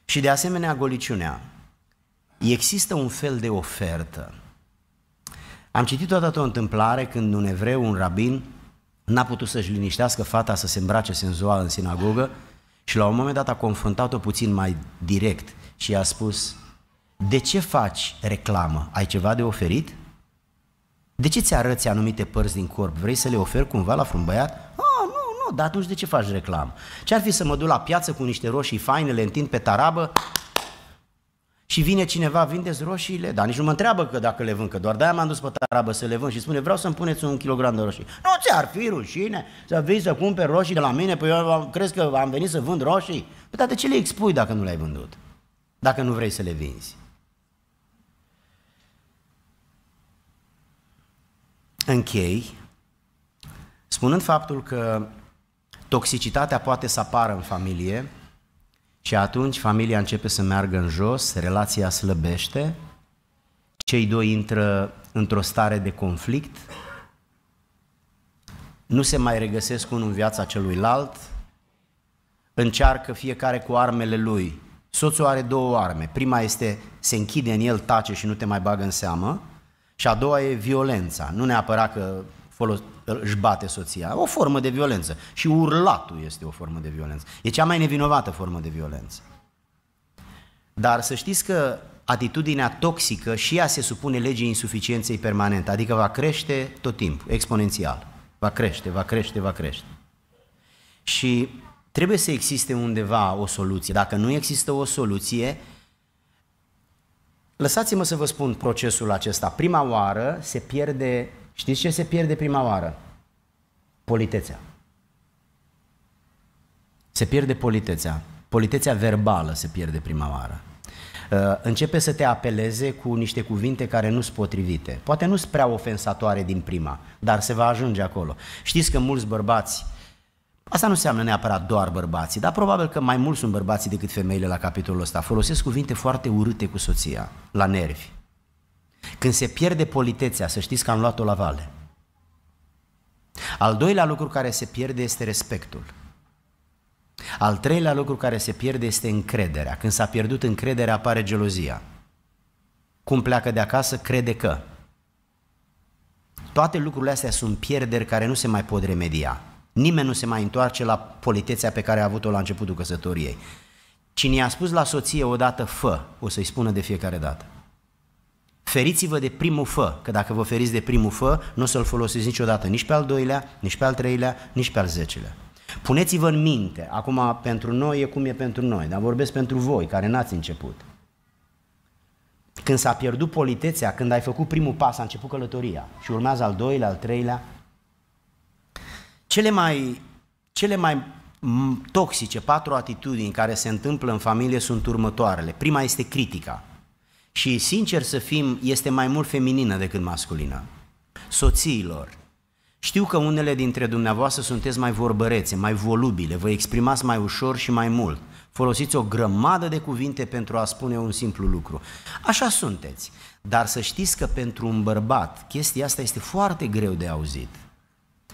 Și de asemenea goliciunea. Există un fel de ofertă. Am citit odată o întâmplare când un evreu, un rabin, n-a putut să-și liniștească fata să se îmbrace senzual în sinagogă și la un moment dat a confruntat-o puțin mai direct și i-a spus de ce faci reclamă? Ai ceva de oferit? De ce ți arăți anumite părți din corp? Vrei să le oferi cumva la un băiat? dar atunci de ce faci reclamă? Ce-ar fi să mă duc la piață cu niște roșii faine, le întind pe tarabă și vine cineva, vindeți roșiile? Dar nici nu mă întreabă că dacă le vând, că doar de-aia m-am dus pe tarabă să le vând și spune, vreau să-mi puneți un kilogram de roșii. Nu ți-ar fi rușine să vii să cumperi roșii de la mine, păi eu crezi că am venit să vând roșii? Păi dar de ce le expui dacă nu le-ai vândut? Dacă nu vrei să le vinzi? Închei spunând faptul că toxicitatea poate să apară în familie și atunci familia începe să meargă în jos, relația slăbește, cei doi intră într-o stare de conflict, nu se mai regăsesc unul în viața celuilalt, încearcă fiecare cu armele lui. Soțul are două arme. Prima este se închide în el, tace și nu te mai bagă în seamă. Și a doua e violența. Nu neapărat că folos, își bate soția. O formă de violență. Și urlatul este o formă de violență. E cea mai nevinovată formă de violență. Dar să știți că atitudinea toxică și ea se supune legii insuficienței permanente, adică va crește tot timpul, exponențial. Va crește, va crește, va crește. Și trebuie să existe undeva o soluție. Dacă nu există o soluție, lăsați-mă să vă spun procesul acesta. Prima oară se pierde Știți ce se pierde prima oară? Politețea. Se pierde politețea. Politețea verbală se pierde prima oară. Uh, începe să te apeleze cu niște cuvinte care nu sunt potrivite. Poate nu sunt prea ofensatoare din prima, dar se va ajunge acolo. Știți că mulți bărbați Asta nu înseamnă neapărat doar bărbații, dar probabil că mai mulți sunt bărbații decât femeile la capitolul ăsta. Folosesc cuvinte foarte urâte cu soția, la nervi. Când se pierde politețea, să știți că am luat-o la vale. Al doilea lucru care se pierde este respectul. Al treilea lucru care se pierde este încrederea. Când s-a pierdut încrederea, apare gelozia. Cum pleacă de acasă, crede că. Toate lucrurile astea sunt pierderi care nu se mai pot remedia. Nimeni nu se mai întoarce la politețea pe care a avut-o la începutul căsătoriei. Cine i-a spus la soție odată fă, o să-i spună de fiecare dată. Feriți-vă de primul fă, că dacă vă feriți de primul fă, nu o să-l folosiți niciodată nici pe al doilea, nici pe al treilea, nici pe al zecelea. Puneți-vă în minte, acum pentru noi e cum e pentru noi, dar vorbesc pentru voi care n-ați început. Când s-a pierdut politețea, când ai făcut primul pas, a început călătoria și urmează al doilea, al treilea. Cele mai, cele mai toxice patru atitudini care se întâmplă în familie sunt următoarele. Prima este critica și sincer să fim, este mai mult feminină decât masculină. Soțiilor, știu că unele dintre dumneavoastră sunteți mai vorbărețe, mai volubile, vă exprimați mai ușor și mai mult. Folosiți o grămadă de cuvinte pentru a spune un simplu lucru. Așa sunteți. Dar să știți că pentru un bărbat chestia asta este foarte greu de auzit.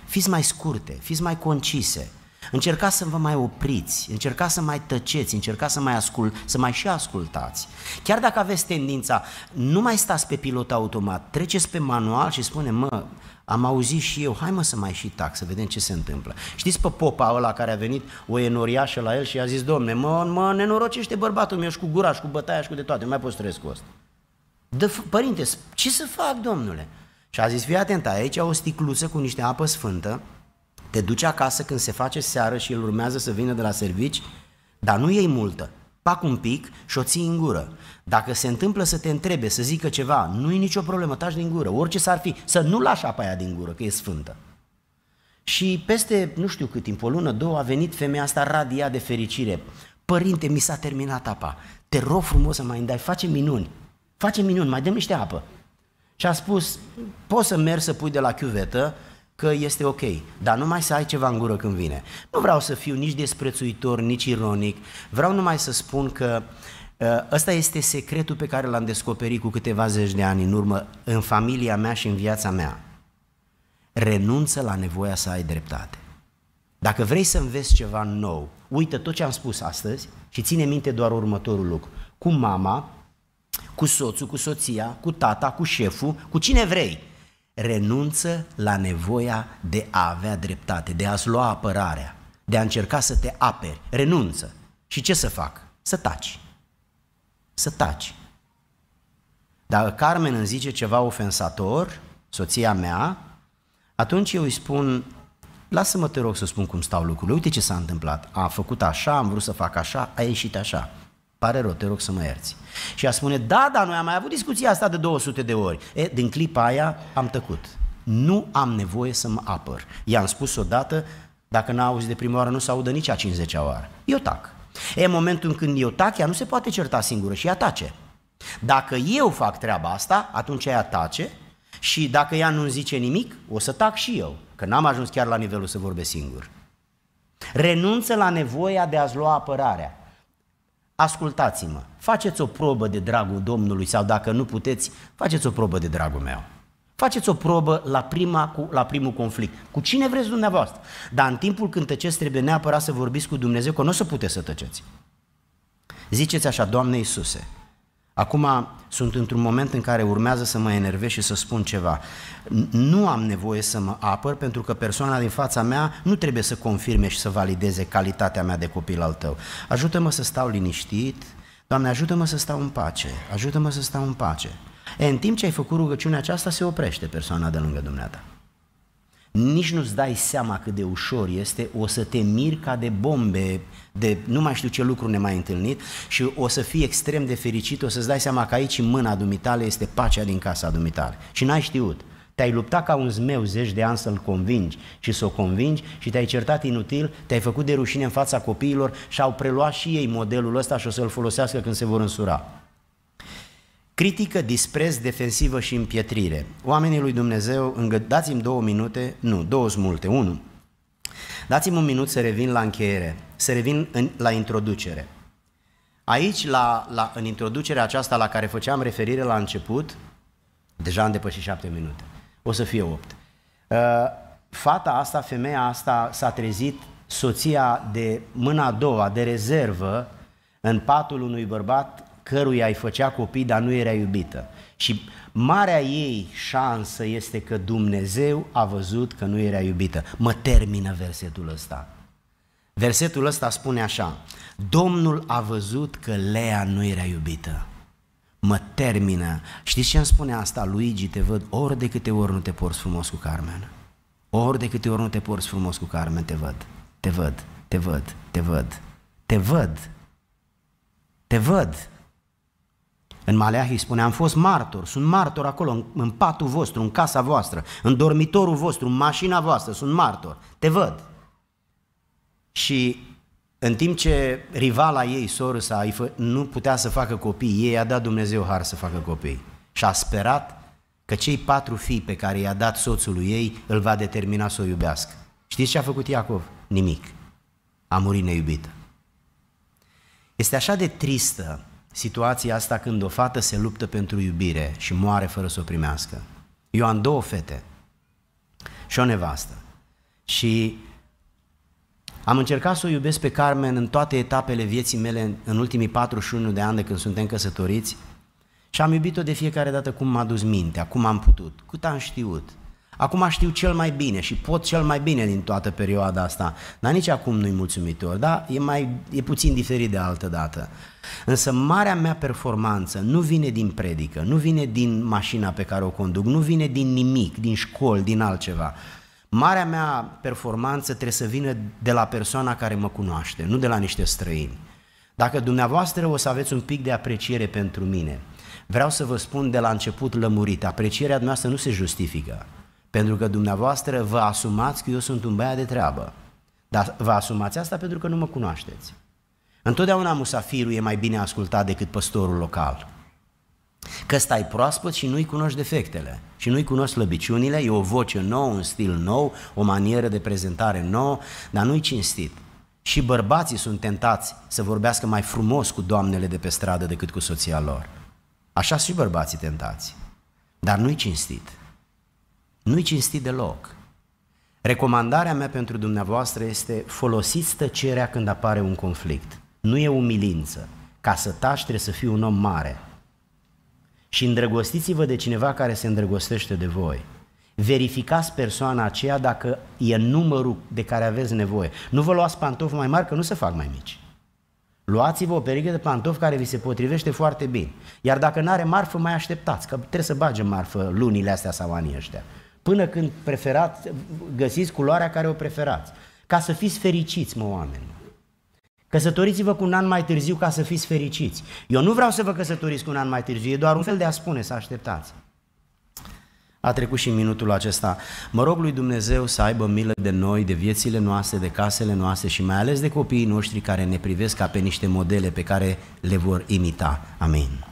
Fiți mai scurte, fiți mai concise, Încercați să vă mai opriți, încercați să mai tăceți, încercați să mai, ascult, să mai și ascultați. Chiar dacă aveți tendința, nu mai stați pe pilot automat, treceți pe manual și spune, mă, am auzit și eu, hai mă să mai și tac, să vedem ce se întâmplă. Știți pe popa ăla care a venit o enoriașă la el și a zis, domne, mă, mă nenorocește bărbatul meu și cu gura și cu bătaia și cu de toate, nu mai pot să cu asta. Dă, părinte, ce să fac, domnule? Și a zis, fii atent, aici o sticluță cu niște apă sfântă, te duci acasă când se face seară și el urmează să vină de la servici, dar nu iei multă. Pac un pic și o ții în gură. Dacă se întâmplă să te întrebe, să zică ceva, nu e nicio problemă, taci din gură, orice s-ar fi, să nu lași apa aia din gură, că e sfântă. Și peste, nu știu cât timp, o lună, două, a venit femeia asta radia de fericire. Părinte, mi s-a terminat apa. Te rog frumos să mai îndai. face minuni. Face minuni, mai dăm niște apă. Și a spus, poți să mergi să pui de la chiuvetă că este ok, dar nu mai să ai ceva în gură când vine. Nu vreau să fiu nici desprețuitor, nici ironic, vreau numai să spun că uh, ăsta este secretul pe care l-am descoperit cu câteva zeci de ani în urmă în familia mea și în viața mea. Renunță la nevoia să ai dreptate. Dacă vrei să înveți ceva nou, uită tot ce am spus astăzi și ține minte doar următorul lucru. Cu mama, cu soțul, cu soția, cu tata, cu șeful, cu cine vrei – renunță la nevoia de a avea dreptate, de a-ți lua apărarea, de a încerca să te aperi. Renunță. Și ce să fac? Să taci. Să taci. Dacă Carmen îmi zice ceva ofensator, soția mea, atunci eu îi spun, lasă-mă te rog să spun cum stau lucrurile, uite ce s-a întâmplat, a făcut așa, am vrut să fac așa, a ieșit așa. Pare rău, te rog să mă ierți. Și a spune, da, da, noi am mai avut discuția asta de 200 de ori. E, din clipa aia am tăcut. Nu am nevoie să mă apăr. I-am spus odată, dacă n-a auzit de prima oară, nu se audă nici a 50-a oară. Eu tac. E momentul când eu tac, ea nu se poate certa singură și ea tace. Dacă eu fac treaba asta, atunci ea tace și dacă ea nu zice nimic, o să tac și eu, că n-am ajuns chiar la nivelul să vorbesc singur. Renunță la nevoia de a-ți lua apărarea ascultați-mă, faceți o probă de dragul Domnului sau dacă nu puteți, faceți o probă de dragul meu. Faceți o probă la, prima, cu, la primul conflict. Cu cine vreți dumneavoastră. Dar în timpul când tăceți trebuie neapărat să vorbiți cu Dumnezeu, că nu o să puteți să tăceți. Ziceți așa, Doamne Iisuse, Acum sunt într-un moment în care urmează să mă enervez și să spun ceva. Nu am nevoie să mă apăr pentru că persoana din fața mea nu trebuie să confirme și să valideze calitatea mea de copil al tău. Ajută-mă să stau liniștit, Doamne, ajută-mă să stau în pace, ajută-mă să stau în pace. E, în timp ce ai făcut rugăciunea aceasta, se oprește persoana de lângă dumneata nici nu-ți dai seama cât de ușor este, o să te miri ca de bombe, de nu mai știu ce lucru ne mai întâlnit și o să fii extrem de fericit, o să-ți dai seama că aici în mâna dumitale este pacea din casa dumitale și n-ai știut. Te-ai luptat ca un zmeu zeci de ani să-l convingi și să o convingi și te-ai certat inutil, te-ai făcut de rușine în fața copiilor și au preluat și ei modelul ăsta și o să-l folosească când se vor însura. Critică, dispreț, defensivă și împietrire. Oamenii lui Dumnezeu, îngă... dați-mi două minute, nu, două multe, unu. Dați-mi un minut să revin la încheiere, să revin în, la introducere. Aici, la, la, în introducerea aceasta la care făceam referire la început, deja am depășit șapte minute, o să fie opt. Uh, fata asta, femeia asta s-a trezit soția de mâna a doua, de rezervă, în patul unui bărbat căruia îi făcea copii, dar nu era iubită. Și marea ei șansă este că Dumnezeu a văzut că nu era iubită. Mă termină versetul ăsta. Versetul ăsta spune așa, Domnul a văzut că Lea nu era iubită. Mă termină. Știți ce îmi spune asta? Luigi, te văd ori de câte ori nu te porți frumos cu Carmen. Ori de câte ori nu te porți frumos cu Carmen, te văd. Te văd, te văd, te văd. Te văd. Te văd. În Maleahi spune, am fost martor, sunt martor acolo, în, în patul vostru, în casa voastră, în dormitorul vostru, în mașina voastră, sunt martor, te văd. Și în timp ce rivala ei, sa nu putea să facă copii, ei a dat Dumnezeu har să facă copii. Și a sperat că cei patru fii pe care i-a dat soțului ei îl va determina să o iubească. Știți ce a făcut Iacov? Nimic. A murit neiubită. Este așa de tristă situația asta când o fată se luptă pentru iubire și moare fără să o primească. Eu am două fete și o nevastă. Și am încercat să o iubesc pe Carmen în toate etapele vieții mele în ultimii 41 de ani de când suntem căsătoriți și am iubit-o de fiecare dată cum m-a dus mintea, cum am putut, cât am știut, Acum știu cel mai bine și pot cel mai bine din toată perioada asta, dar nici acum nu-i mulțumitor, da? E, mai, e puțin diferit de altă dată. Însă marea mea performanță nu vine din predică, nu vine din mașina pe care o conduc, nu vine din nimic, din școli, din altceva. Marea mea performanță trebuie să vină de la persoana care mă cunoaște, nu de la niște străini. Dacă dumneavoastră o să aveți un pic de apreciere pentru mine, vreau să vă spun de la început lămurit, aprecierea dumneavoastră nu se justifică. Pentru că dumneavoastră vă asumați că eu sunt un băiat de treabă. Dar vă asumați asta pentru că nu mă cunoașteți. Întotdeauna musafirul e mai bine ascultat decât păstorul local. Că stai proaspăt și nu-i cunoști defectele și nu-i cunoști slăbiciunile, e o voce nouă, un stil nou, o manieră de prezentare nouă, dar nu-i cinstit. Și bărbații sunt tentați să vorbească mai frumos cu doamnele de pe stradă decât cu soția lor. Așa și bărbații tentați. Dar nu-i cinstit. Nu-i cinstit deloc. Recomandarea mea pentru dumneavoastră este folosiți tăcerea când apare un conflict. Nu e umilință. Ca să taci trebuie să fii un om mare. Și îndrăgostiți-vă de cineva care se îndrăgostește de voi. Verificați persoana aceea dacă e numărul de care aveți nevoie. Nu vă luați pantofi mai mari că nu se fac mai mici. Luați-vă o pereche de pantofi care vi se potrivește foarte bine. Iar dacă nu are marfă, mai așteptați, că trebuie să bage marfă lunile astea sau anii ăștia până când preferați, găsiți culoarea care o preferați. Ca să fiți fericiți, mă, oameni. Căsătoriți-vă cu un an mai târziu ca să fiți fericiți. Eu nu vreau să vă căsătoriți cu un an mai târziu, e doar un fel de a spune, să așteptați. A trecut și minutul acesta. Mă rog lui Dumnezeu să aibă milă de noi, de viețile noastre, de casele noastre și mai ales de copiii noștri care ne privesc ca pe niște modele pe care le vor imita. Amin.